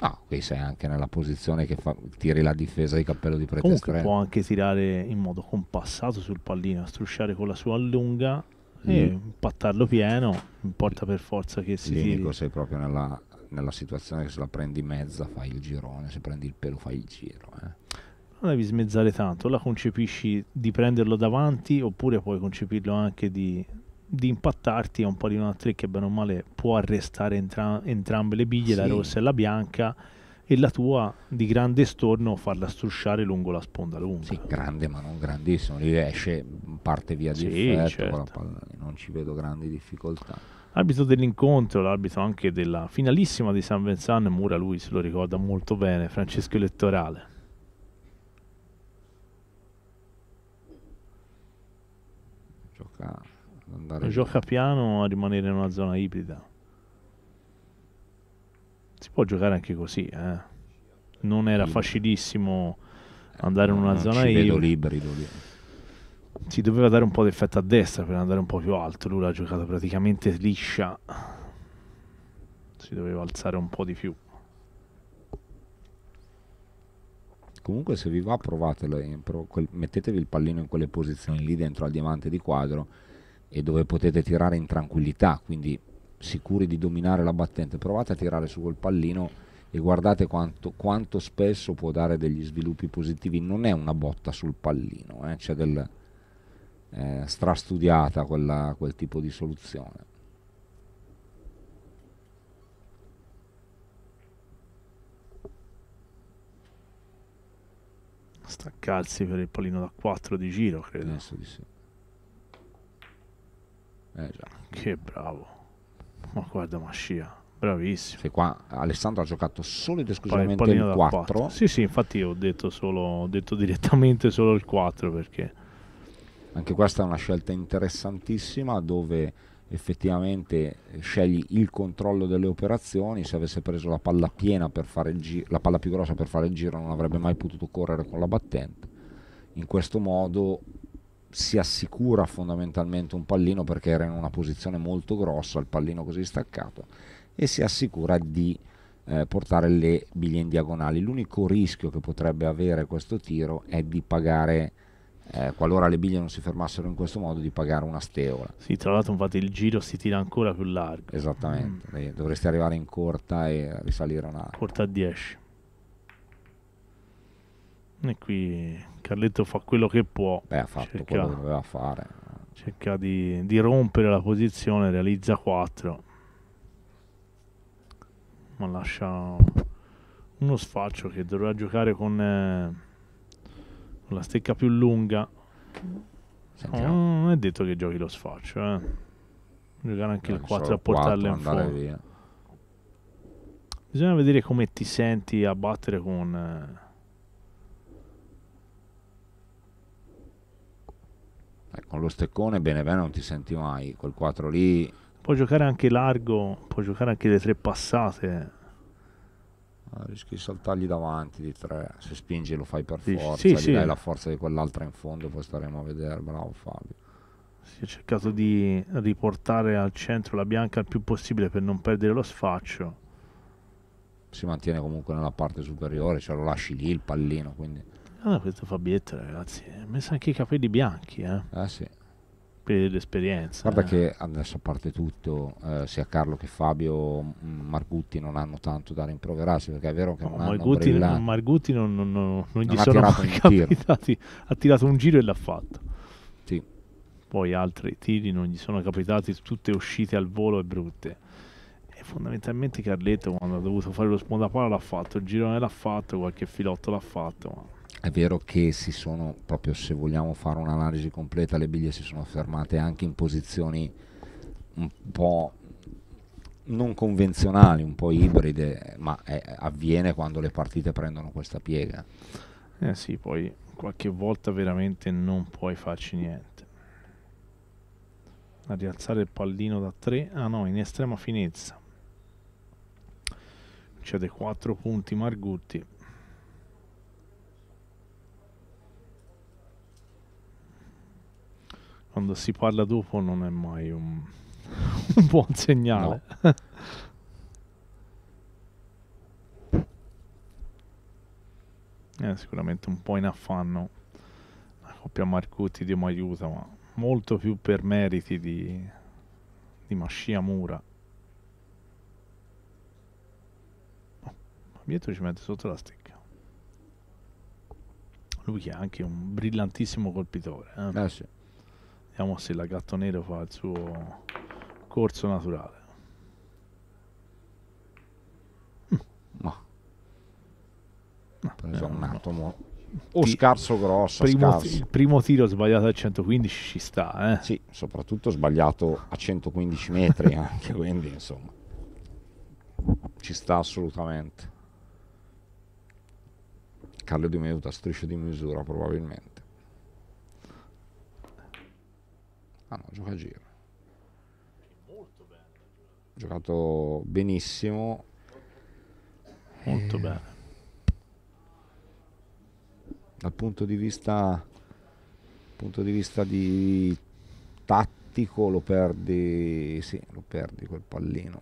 Ah, qui sei anche nella posizione che fa, tiri la difesa di cappello di pretestrenza. Comunque può anche tirare in modo compassato sul pallino, strusciare con la sua allunga e impattarlo pieno, importa per forza che si L'unico sei proprio nella, nella, situazione che se la prendi mezza fai il girone, se prendi il pelo fai il giro. Eh non devi smezzare tanto, la concepisci di prenderlo davanti oppure puoi concepirlo anche di, di impattarti a un pallino da tre che bene o male può arrestare entra- entrambe le biglie, sì. la rossa e la bianca e la tua di grande storno farla strusciare lungo la sponda lunga. Sì, grande ma non grandissimo, lì esce, parte via sì, di effetto, certo. non ci vedo grandi difficoltà. Arbitro dell'incontro, l'arbitro anche della finalissima di San Vincent, Mura lui se lo ricorda molto bene, Francesco Elettorale. gioca. Cioè, andare gioca piano a rimanere in una zona ibrida. Si può giocare anche così, eh. Non era Libero. facilissimo eh, andare in una non zona ibrida. Liberi, si doveva dare un po' di effetto a destra per andare un po' più alto. Lui l'ha giocata praticamente liscia. Si doveva alzare un po' di più. comunque se vi va provatelo, eh, mettetevi il pallino in quelle posizioni lì dentro al diamante di quadro e dove potete tirare in tranquillità, quindi sicuri di dominare la battente, provate a tirare su quel pallino e guardate quanto, quanto spesso può dare degli sviluppi positivi, non è una botta sul pallino, eh, c'è del, eh, strastudiata quella, quel tipo di soluzione. staccarsi per il pallino da 4 di giro, credo. Penso di sì. Eh già. Che bravo. Ma guarda Mascia, bravissimo. Sì, qua Alessandro ha giocato solo ed esclusivamente il, il 4. 4. Sì, sì, infatti ho detto, solo, ho detto *laughs* direttamente solo il 4 perché... Anche questa è una scelta interessantissima dove effettivamente eh, scegli il controllo delle operazioni, se avesse preso la palla piena per fare il giro, la palla più grossa per fare il giro non avrebbe mai potuto correre con la battente. In questo modo si assicura fondamentalmente un pallino perché era in una posizione molto grossa, il pallino così staccato e si assicura di eh, portare le biglie in diagonale L'unico rischio che potrebbe avere questo tiro è di pagare eh, qualora le biglie non si fermassero in questo modo, di pagare una steola. Sì, tra l'altro infatti il giro si tira ancora più largo. Esattamente, mm. dovresti arrivare in corta e risalire una... Corta a 10. E qui Carletto fa quello che può. Beh, ha fatto cerca, quello che doveva fare. Cerca di, di rompere la posizione, realizza 4. Ma lascia uno sfaccio che dovrà giocare con... Eh, la stecca più lunga. No, non oh, è detto che giochi lo sfaccio, eh. Giocare anche non il 4 eh, a portarle in fuori. Via. Bisogna vedere come ti senti a battere con... Eh, eh, con lo steccone bene bene non ti senti mai, col 4 lì... Può giocare anche largo, può giocare anche le tre passate. Eh, rischi di saltargli davanti di tre se spingi lo fai per forza sì, gli sì. dai la forza di quell'altra in fondo poi staremo a vedere bravo Fabio si è cercato di riportare al centro la bianca il più possibile per non perdere lo sfaccio si mantiene comunque nella parte superiore cioè lo lasci lì il pallino quindi ah, questo Fabietto ragazzi ha messo anche i capelli bianchi eh, eh sì l'esperienza. Guarda eh. che adesso a parte tutto, eh, sia Carlo che Fabio mm, Margutti non hanno tanto da rimproverarsi perché è vero che no, non Margutti, hanno Margutti non, non, non, non gli sono mai capitati, ha tirato un giro e l'ha fatto. Sì. Poi altri tiri non gli sono capitati, tutte uscite al volo e brutte. E fondamentalmente Carletto quando ha dovuto fare lo sponda l'ha fatto, il girone l'ha fatto, qualche filotto l'ha fatto. È vero che si sono, proprio se vogliamo fare un'analisi completa, le biglie si sono fermate anche in posizioni un po' non convenzionali, un po' ibride, ma è, eh, avviene quando le partite prendono questa piega. Eh sì, poi qualche volta veramente non puoi farci niente. A rialzare il pallino da 3, ah no, in estrema finezza. Cede 4 punti Margutti quando si parla dopo non è mai un, *laughs* un buon segnale. No. È *laughs* eh, sicuramente un po' in affanno la coppia Marcuti di Maiuta, ma molto più per meriti di, di Mascia Mura. Oh, Bietto ci mette sotto la stecca. Lui che è anche un brillantissimo colpitore. Eh? Ah, sì. Vediamo se la gatto nero fa il suo corso naturale. Mm. No. no eh, sono nato no. O Ti, scarso grosso. Primo, scarso. Il primo tiro sbagliato a 115 ci sta, eh? Sì, soprattutto sbagliato a 115 metri *laughs* anche, quindi insomma. Ci sta assolutamente. Carlo Di Meduta, striscio di misura probabilmente. Ah no, gioca a giro. Molto bene. Giocato benissimo. Molto e... Eh, bene. Dal punto di vista punto di vista di tattico lo perdi, sì, lo perdi quel pallino.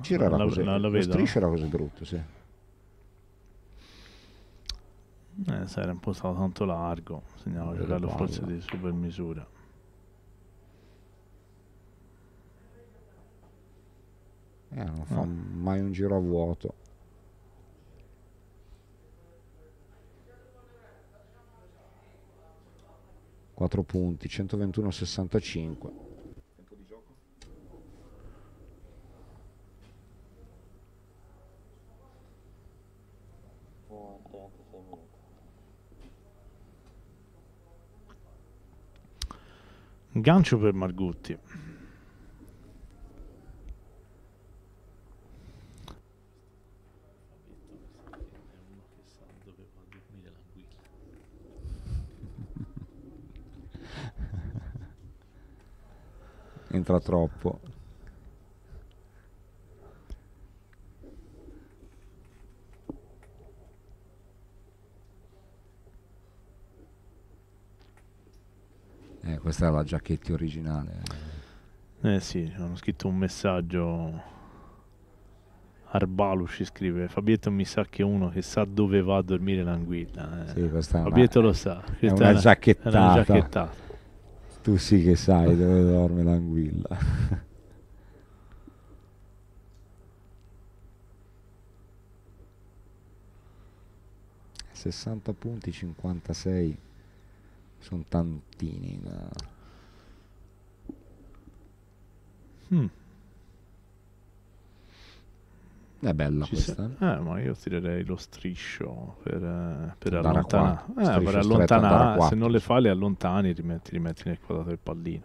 Gira la, così, la, la vedo. striscia era così brutto, sì. Eh, era impostato tanto largo, bisognava giocarlo forse di super misura. Eh, non fa no. mai un giro a vuoto. Quattro punti, 121-65. Gancio per Margutti. entra troppo eh, questa è la giacchetta originale eh sì hanno scritto un messaggio ci scrive Fabietto mi sa che uno che sa dove va a dormire l'anguilla eh. sì, Fabietto una, lo sa questa è una, è una giacchettata tu sì che sai dove dorme l'anguilla. *laughs* Sessanta punti, 56 sono tantini. Da... Hmm. È bella Ci questa. Sa- eh, ma io tirerei lo striscio per, eh, per allontanare. Eh, per allontanare. Se non le fa, le allontani rimetti, rimetti nel quadrato del pallino.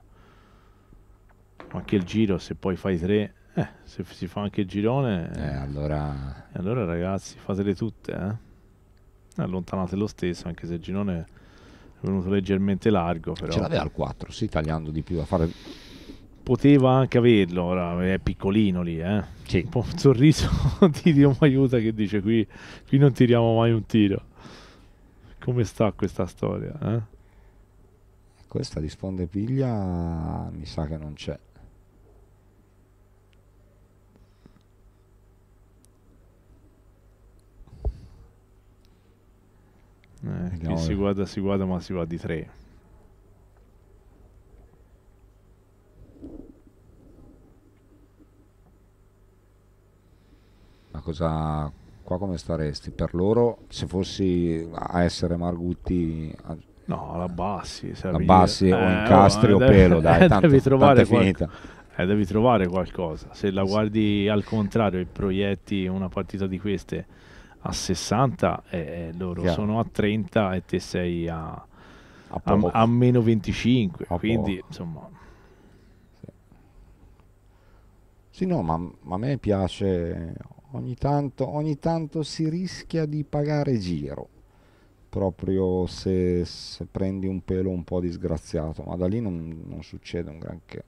Anche il giro, se poi fai tre, eh, se si fa anche il girone. Eh, allora... Eh, allora ragazzi, fatele tutte. Eh? Allontanate lo stesso, anche se il girone è venuto leggermente largo. Però. Ce l'aveva al 4, sì, tagliando di più a fare poteva anche averlo, ora è piccolino lì, eh. Sì. Un, un sorriso *laughs* di Dio mi aiuta che dice qui, qui non tiriamo mai un tiro. Come sta questa storia? Eh? Questa risponde piglia, mi sa che non c'è. Eh, no, si guarda, si guarda, ma si va di tre. cosa qua come staresti? Per loro, se fossi a essere Margutti... A, no, la bassi, la bassi eh, oh, o incastri eh, o devi, pelo, dai, eh, tanto, devi trovare tanto è finita. Qual- devi trovare qualcosa. Se la guardi al contrario e proietti una partita di queste a 60, eh, eh, loro Chiaro. sono a 30 e te sei a, a, a, a meno 25. A quindi, poco. insomma... Sì, sì no, ma, ma, a me piace ogni tanto, ogni tanto si rischia di pagare giro proprio se, se, prendi un pelo un po' disgraziato, ma da lì non, non succede un granché.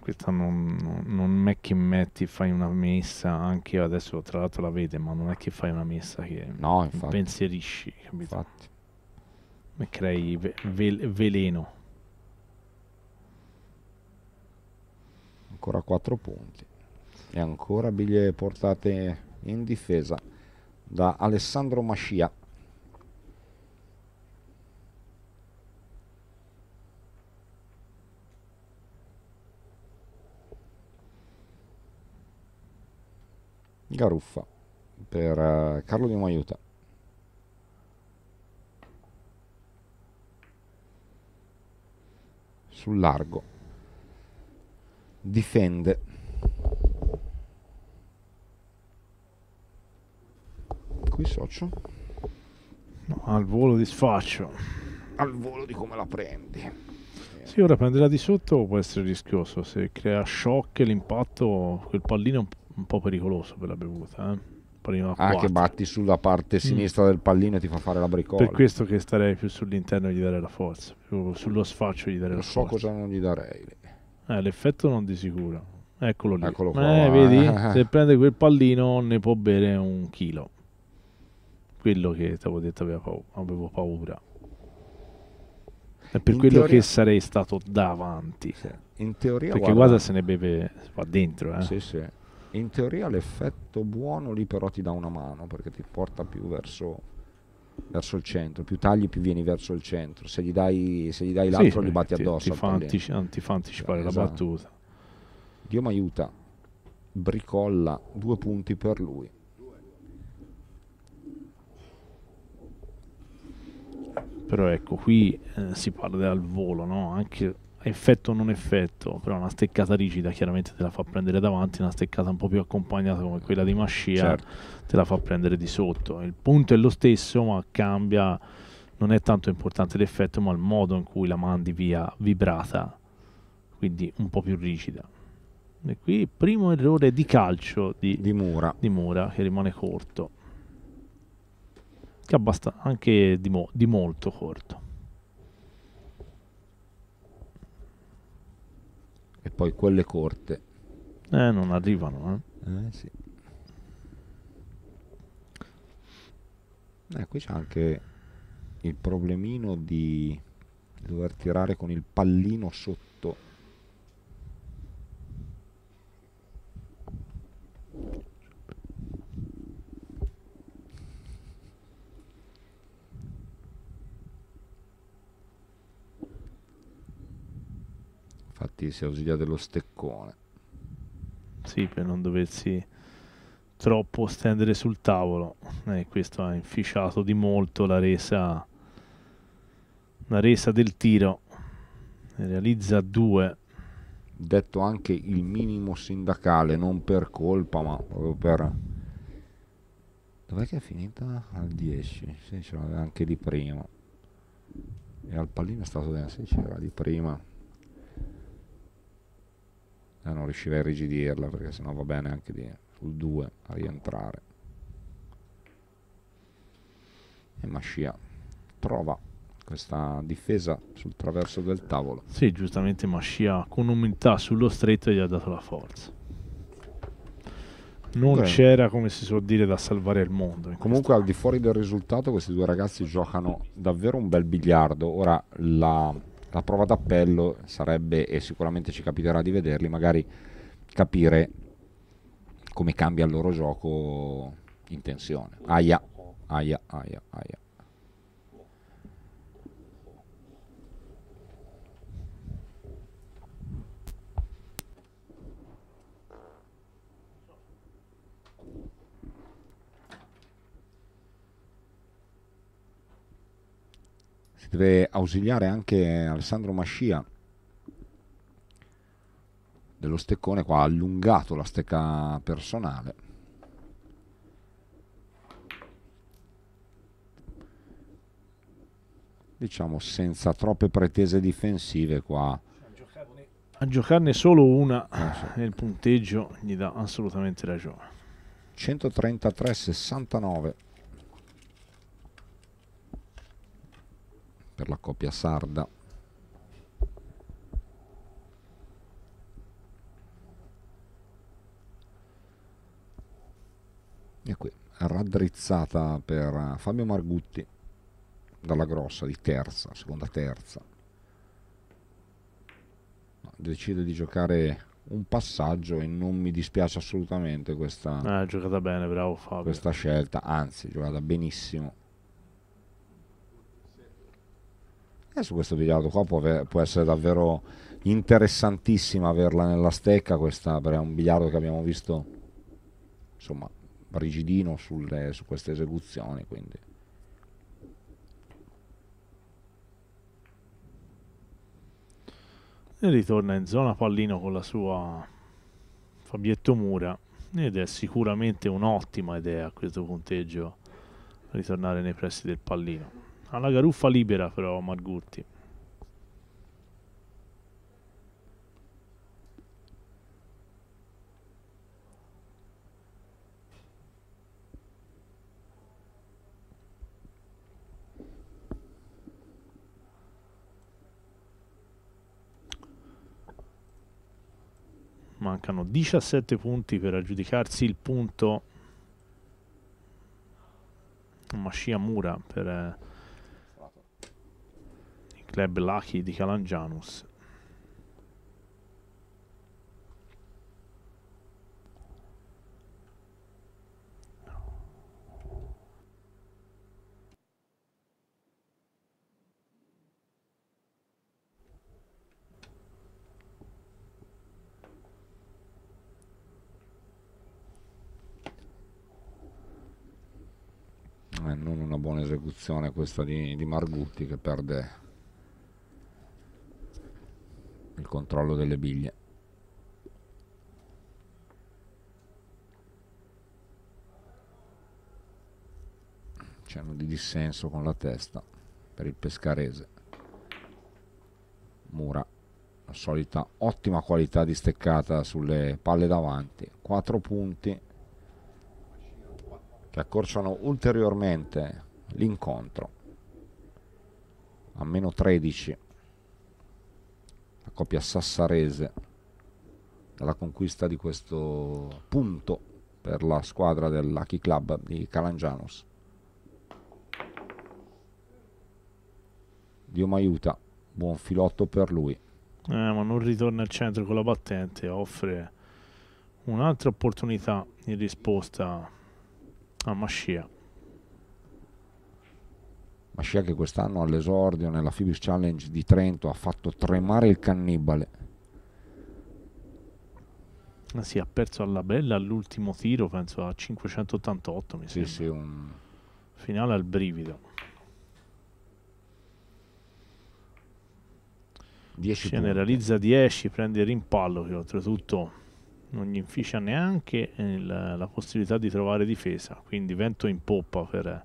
Questa non, non, non è che metti, fai una messa, anche io adesso tra l'altro la vede, ma non è che fai una messa che no, infatti, pensierisci, capito? Infatti e crei ve veleno. Ancora 4 punti. E ancora biglie portate in difesa da Alessandro Mascia. Garuffa per eh, Carlo Di Maiuta. sul largo. Difende. Qui socio. No, al volo di sfaccio. Al volo di come la prendi. Sì, ora prenderla di sotto può essere rischioso. Se crea shock l'impatto, quel pallino è un po' pericoloso per la bevuta. Eh? prima ah, 4. che batti sulla parte mm. sinistra mm. del pallino e ti fa fare la bricola. Per questo che starei più sull'interno gli dare la forza, più sullo sfaccio gli darei la so forza. so cosa non gli darei. Eh, l'effetto non di sicuro. Eccolo lì. Eccolo eh, qua. Eh, vedi, *laughs* se prende quel pallino ne può bere un chilo. Quello che ti avevo detto paura, avevo paura. È per in quello teoria... che sarei stato davanti. Sì. In teoria Perché guarda, guarda se ne beve qua dentro, eh. Sì, sì in teoria l'effetto buono lì però ti dà una mano perché ti porta più verso, verso il centro più tagli più vieni verso il centro se gli dai, se gli dai l'altro sì, eh, li batti addosso ti fa, antici, ti fa anticipare esatto. la battuta Dio mi aiuta Bricolla due punti per lui però ecco qui eh, si parla del volo no? anche effetto o non effetto, però una steccata rigida chiaramente te la fa prendere davanti, una steccata un po' più accompagnata come quella di Mascia certo. te la fa prendere di sotto. Il punto è lo stesso, ma cambia, non è tanto importante l'effetto, ma il modo in cui la mandi via vibrata, quindi un po' più rigida. E qui primo errore di calcio di, di, Mura. di Mura che rimane corto, che abbast- anche di, mo- di molto corto. E poi quelle corte. Eh, non arrivano, eh. Eh, sì. Eh, qui c'è anche il problemino di dover tirare con il pallino sotto Infatti si ausilia dello steccone. Sì, per non doversi troppo stendere sul tavolo. Eh, questo ha inficiato di molto la resa, la resa del tiro. Ne realizza due. Detto anche il minimo sindacale, non per colpa, ma proprio per... Dov'è che è finita? Al 10. Sì, ce l'aveva anche di prima. E al pallino è stato... Sì, c'era di prima eh, non riuscirei a rigidirla perché sennò va bene anche di, sul 2 a rientrare e Mascia trova questa difesa sul traverso del tavolo sì giustamente Mascia con umiltà sullo stretto gli ha dato la forza non c'era come si suol dire da salvare il mondo. Comunque al di fuori del risultato questi due ragazzi giocano davvero un bel biliardo. Ora la la prova d'appello sarebbe, e sicuramente ci capiterà di vederli, magari capire come cambia il loro gioco in tensione. Aia, aia, aia, aia. deve ausiliare anche Alessandro Mascia dello steccone qua ha allungato la stecca personale diciamo senza troppe pretese difensive qua a giocarne solo una eh sì. nel punteggio gli dà assolutamente ragione 133 69 per la coppia sarda. E qui, raddrizzata per eh, Fabio Margutti dalla grossa di terza, seconda terza. Decide di giocare un passaggio e non mi dispiace assolutamente questa, ah, bene, bravo, Fabio. questa scelta, anzi giocata benissimo Adesso eh, questo biliardo qua può, aver, può, essere davvero interessantissima averla nella stecca questa, è un biliardo che abbiamo visto insomma rigidino sulle, su queste esecuzioni quindi e ritorna in zona pallino con la sua Fabietto Mura ed è sicuramente un'ottima idea a questo punteggio ritornare nei pressi del pallino ha garuffa libera però Margurti. Mancano 17 punti per aggiudicarsi il punto Mashia Mura per eh, Club Lucky di Calangianus. Eh, non una buona esecuzione questa di, di Margutti che perde il controllo delle biglie. C'erano di dissenso con la testa per il pescarese. Mura, la solita ottima qualità di steccata sulle palle davanti. 4 punti che accorciano ulteriormente l'incontro a meno 13 la coppia sassarese dalla conquista di questo punto per la squadra dell'Aki Club di Calangianos. Dio mi aiuta, buon filotto per lui. Eh, ma non ritorna al centro con la battente, offre un'altra opportunità in risposta a Mascia la scia che quest'anno all'esordio nella Fibis Challenge di Trento ha fatto tremare il cannibale. Ah, si è perso alla bella all'ultimo tiro, penso a 588 mi sì, sembra. Sì, un... Finale al brivido. 10 realizza 10, prende il rimpallo che oltretutto non gli inficia neanche il, la possibilità di trovare difesa, quindi vento in poppa per,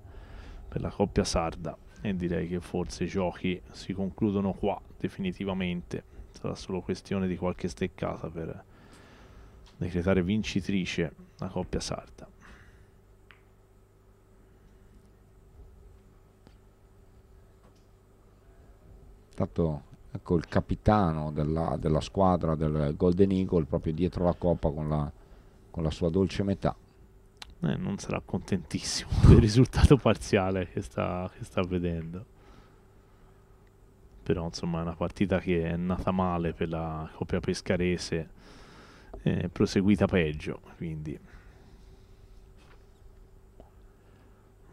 per la coppia sarda e direi che forse i giochi si concludono qua definitivamente sarà solo questione di qualche steccata per decretare vincitrice la coppia sarda Tanto ecco il capitano della, della squadra del Golden Eagle proprio dietro la coppa con la, con la sua dolce metà eh, non sarà contentissimo *laughs* del risultato parziale che sta, che sta vedendo però insomma è una partita che è nata male per la coppia pescarese è proseguita peggio quindi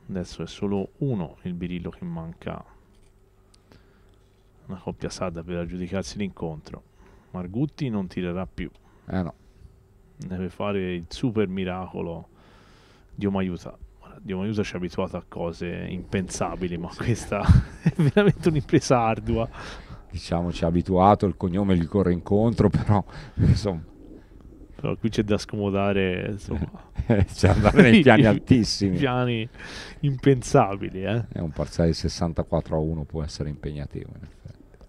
adesso è solo uno il birillo che manca una coppia sadda per aggiudicarsi l'incontro Margutti non tirerà più eh no. deve fare il super miracolo Dio mi aiuta. Dio mi aiuta ci ha abituato a cose impensabili, ma questa *laughs* è veramente un'impresa ardua. Diciamo ci ha abituato, il cognome gli corre incontro, però *laughs* insomma. Però qui c'è da scomodare, insomma. *laughs* Eh, c'è cioè, andare nei piani altissimi. Piani impensabili, eh. È un parziale 64 a 1 può essere impegnativo, in effetti.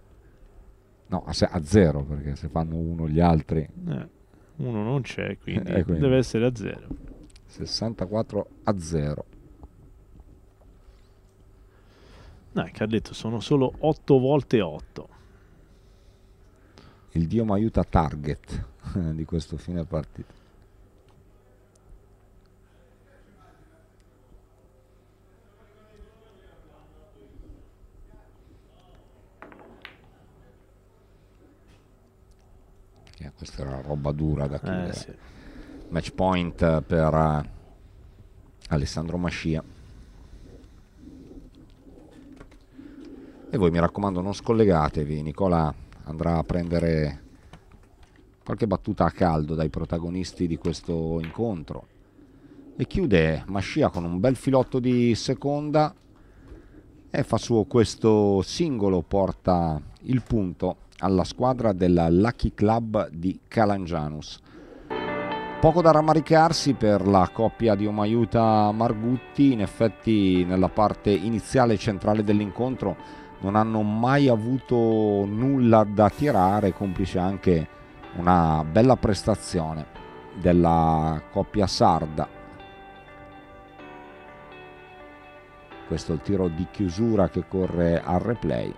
No, a, 0, perché se fanno uno gli altri... Eh, uno non c'è, quindi, eh, quindi... deve essere a 0. 64 a 0. Dai, eh, detto, sono solo 8 volte 8. Il Dio mi aiuta target *laughs* di questo fine partita. Eh, questa era roba dura da eh, chiudere. Eh, sì match point eh, per eh, Alessandro Mascia. E voi mi raccomando non scollegatevi, Nicola andrà a prendere qualche battuta a caldo dai protagonisti di questo incontro. E chiude Mascia con un bel filotto di seconda e fa suo questo singolo, porta il punto alla squadra della Lucky Club di Calangianus. Poco da rammaricarsi per la coppia di Omaiuta Margutti, in effetti nella parte iniziale e centrale dell'incontro non hanno mai avuto nulla da tirare, complice anche una bella prestazione della coppia sarda. Questo è il tiro di chiusura che corre al replay.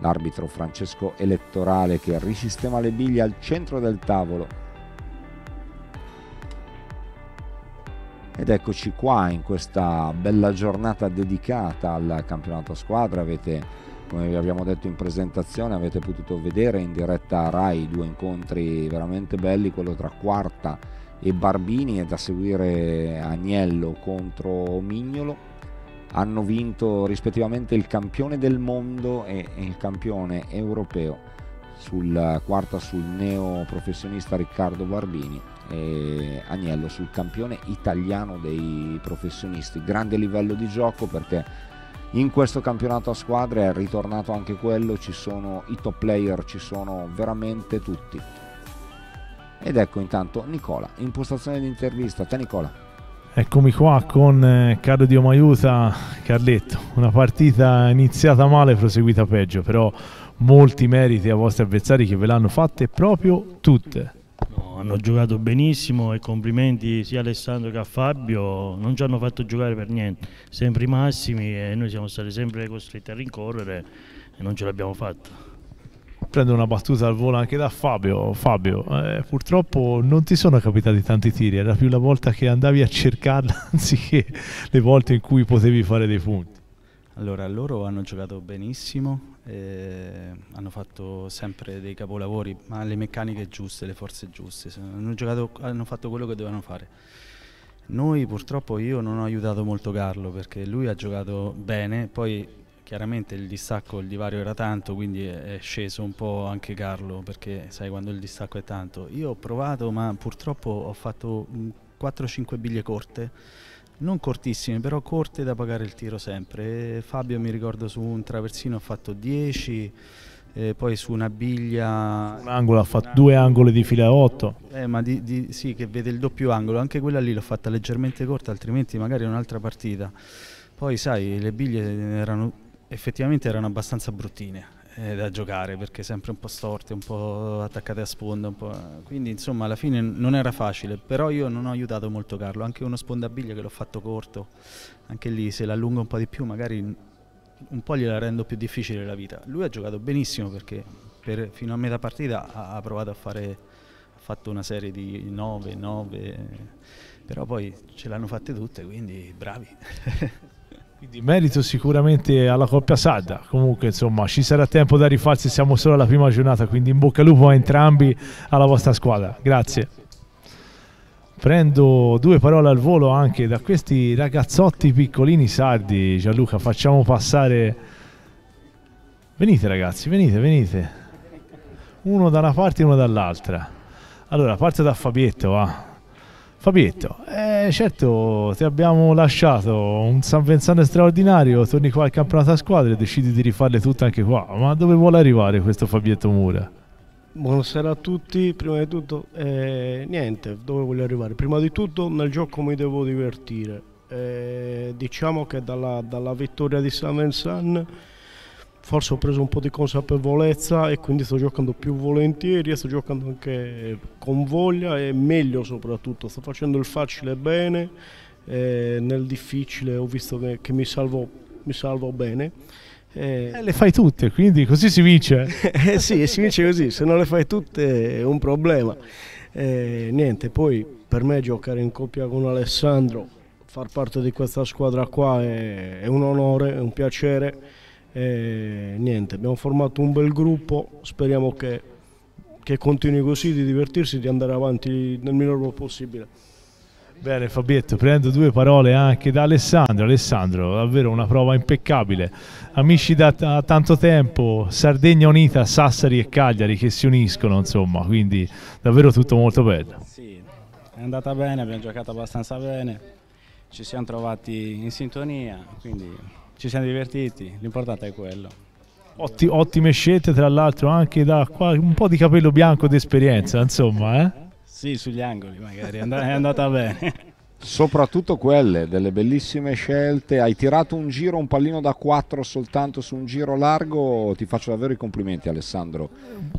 L'arbitro Francesco Elettorale che risistema le biglie al centro del tavolo Ed eccoci qua in questa bella giornata dedicata al campionato a squadra. Avete, come vi abbiamo detto in presentazione, avete potuto vedere in diretta Rai due incontri veramente belli, quello tra Quarta e Barbini e da seguire Agnello contro Mignolo. Hanno vinto rispettivamente il campione del mondo e il campione europeo sul quarta sul neo professionista Riccardo Barbini eh, Agnello sul campione italiano dei professionisti. Grande livello di gioco perché in questo campionato a squadre è ritornato anche quello, ci sono i top player, ci sono veramente tutti. Ed ecco intanto Nicola, impostazione di intervista, te Nicola. Eccomi qua con eh, Carlo Dio Maiuta, Carletto, una partita iniziata male, proseguita peggio, però molti meriti a vostri avversari che ve l'hanno fatta proprio tutte hanno giocato benissimo e complimenti sia a Alessandro che a Fabio, non ci hanno fatto giocare per niente, sempre i massimi e noi siamo stati sempre costretti a rincorrere e non ce l'abbiamo fatta. Prendo una battuta al volo anche da Fabio. Fabio, eh, purtroppo non ti sono capitati tanti tiri, era più la volta che andavi a cercarla *laughs* anziché le volte in cui potevi fare dei punti. Allora, loro hanno giocato benissimo, eh, hanno fatto sempre dei capolavori, ma le meccaniche giuste, le forze giuste, hanno, giocato, hanno fatto quello che dovevano fare. Noi purtroppo io non ho aiutato molto Carlo perché lui ha giocato bene, poi chiaramente il distacco, il divario era tanto, quindi è sceso un po' anche Carlo perché sai quando il distacco è tanto. Io ho provato ma purtroppo ho fatto 4-5 biglie corte non cortissime, però corte da pagare il tiro sempre. Fabio mi ricordo su un traversino ha fatto 10, eh, poi su una biglia... Su un angolo ha fatto due angoli di fila 8. Eh, ma di, di, sì, che vede il doppio angolo, anche quella lì l'ho fatta leggermente corta, altrimenti magari un'altra partita. Poi sai, le biglie erano, effettivamente erano abbastanza bruttine eh, da giocare perché sempre un po' storte, un po' attaccate a sponda, quindi insomma alla fine non era facile, però io non ho aiutato molto Carlo, anche uno spondabiglia che l'ho fatto corto, anche lì se l'allungo un po' di più magari un po' gliela rendo più difficile la vita. Lui ha giocato benissimo perché per, fino a metà partita ha, ha provato a fare ha fatto una serie di 9, 9, però poi ce l'hanno fatte tutte, quindi bravi. *laughs* Quindi merito sicuramente alla coppia Sadda, comunque insomma ci sarà tempo da rifarsi, siamo solo alla prima giornata, quindi in bocca al lupo a entrambi, alla vostra squadra, grazie. Prendo due parole al volo anche da questi ragazzotti piccolini sardi, Gianluca, facciamo passare... Venite ragazzi, venite, venite. Uno da una parte e uno dall'altra. Allora, parte da Fabietto, va. Ah. Fabietto, eh, certo ti abbiamo lasciato un San Vincent straordinario, torni qua al campionato a squadre e decidi di rifarle tutte anche qua, ma dove vuole arrivare questo Fabietto Mura? Buonasera a tutti, prima di tutto, eh, niente, dove voglio arrivare? Prima di tutto nel gioco mi devo divertire, eh, diciamo che dalla, dalla vittoria di San Vincent forse ho preso un po' di consapevolezza e quindi sto giocando più volentieri e sto giocando anche con voglia e meglio soprattutto, sto facendo il facile bene, eh, nel difficile ho visto che, che mi, salvo, mi salvo bene. Eh, eh, le fai tutte, quindi così si vince. *laughs* eh sì, si vince così, se non le fai tutte è un problema. Eh, niente, poi per me giocare in coppia con Alessandro, far parte di questa squadra qua è, è un onore, è un piacere. E niente, abbiamo formato un bel gruppo, speriamo che, che continui così, di divertirsi, di andare avanti nel miglior modo possibile. Bene Fabietto, prendo due parole anche da Alessandro. Alessandro, davvero una prova impeccabile. Amici da tanto tempo, Sardegna Unita, Sassari e Cagliari che si uniscono, insomma, quindi davvero tutto molto bello. Sì, è andata bene, abbiamo giocato abbastanza bene, ci siamo trovati in sintonia, quindi ci siamo divertiti, l'importante è quello. Otti, ottime scelte tra l'altro anche da qua, un po' di capello bianco d'esperienza insomma. Eh? Sì, sugli angoli magari, è andata bene. Soprattutto quelle, delle bellissime scelte. Hai tirato un giro, un pallino da 4 soltanto su un giro largo. Ti faccio davvero i complimenti, Alessandro.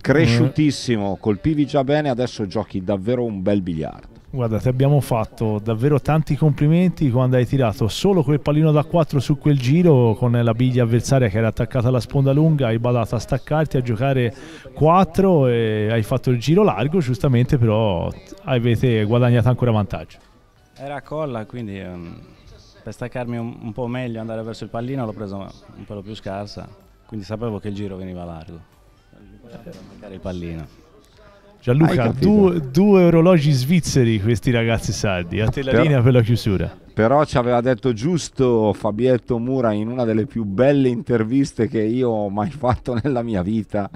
Cresciutissimo, colpivi già bene, adesso giochi davvero un bel biliardo. Guarda, ti abbiamo fatto davvero tanti complimenti quando hai tirato solo quel pallino da 4 su quel giro con la biglia avversaria che era attaccata alla sponda lunga, hai badato a staccarti a giocare 4 e hai fatto il giro largo giustamente, però avete guadagnato ancora vantaggio. Era a colla, quindi um, per staccarmi un, un, po' meglio andare verso il pallino l'ho preso un po' più scarsa, quindi sapevo che il giro veniva largo. per Mancare il pallino. Gianluca, due, due, orologi svizzeri questi ragazzi sardi, a te la però, linea per la chiusura. Però ci aveva detto giusto Fabietto Mura in una delle più belle interviste che io ho mai fatto *laughs* nella mia vita.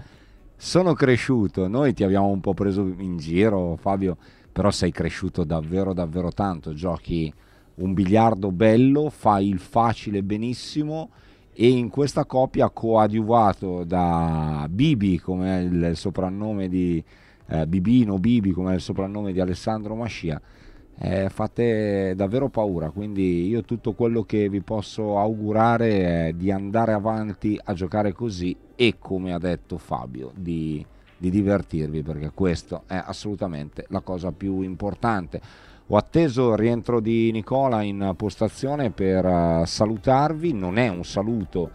Sono cresciuto, noi ti abbiamo un po' preso in giro Fabio, però sei cresciuto davvero davvero tanto, giochi un biliardo bello, fai il facile benissimo e in questa coppia coadiuvato da Bibi come il soprannome di eh, Bibino, Bibi come è il soprannome di Alessandro Mascia, eh, fate davvero paura, quindi io tutto quello che vi posso augurare è di andare avanti a giocare così e come ha detto Fabio, di, di divertirvi perché questa è assolutamente la cosa più importante. Ho atteso il rientro di Nicola in postazione per eh, salutarvi, non è un saluto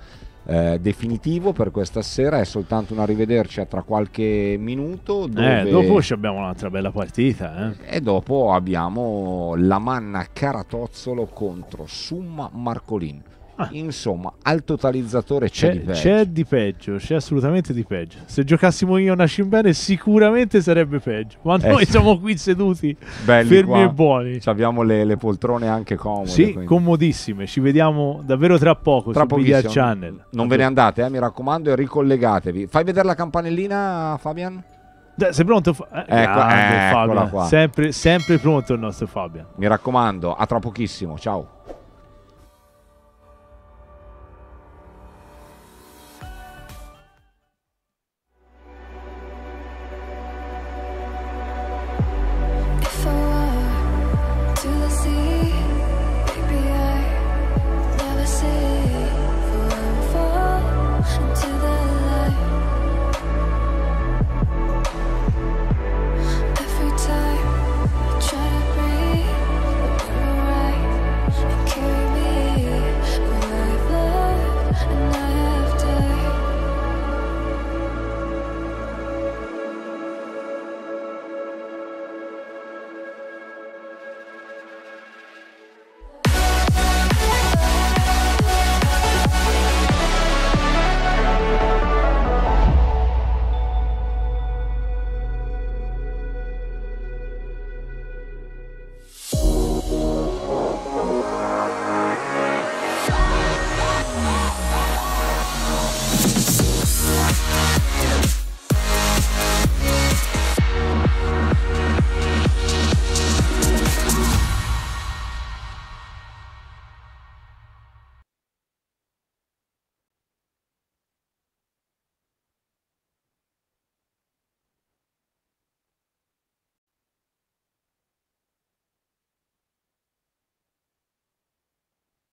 eh, definitivo per questa sera, è soltanto un arrivederci a eh, tra qualche minuto. Eh, dove... Eh, dopo abbiamo un'altra bella partita. Eh. E dopo abbiamo la manna Caratozzolo contro Summa Marcolin. Ah. Insomma, al totalizzatore c'è, c'è, di peggio. C'è di peggio, c'è assolutamente di peggio. Se giocassimo io a Nascimbene sicuramente sarebbe peggio, ma eh noi sì. siamo qui seduti, fermi qua. e buoni. Abbiamo le, le, poltrone anche comode. Sì, quindi. comodissime. Ci vediamo davvero tra poco tra su Media Channel. Non Adoro. ve ne andate, eh, mi raccomando, e ricollegatevi. Fai vedere la campanellina, Fabian? Sei pronto? Eh, ecco, grande, eh, Fabian. Sempre, sempre pronto il nostro Fabian. Mi raccomando, a tra pochissimo. Ciao.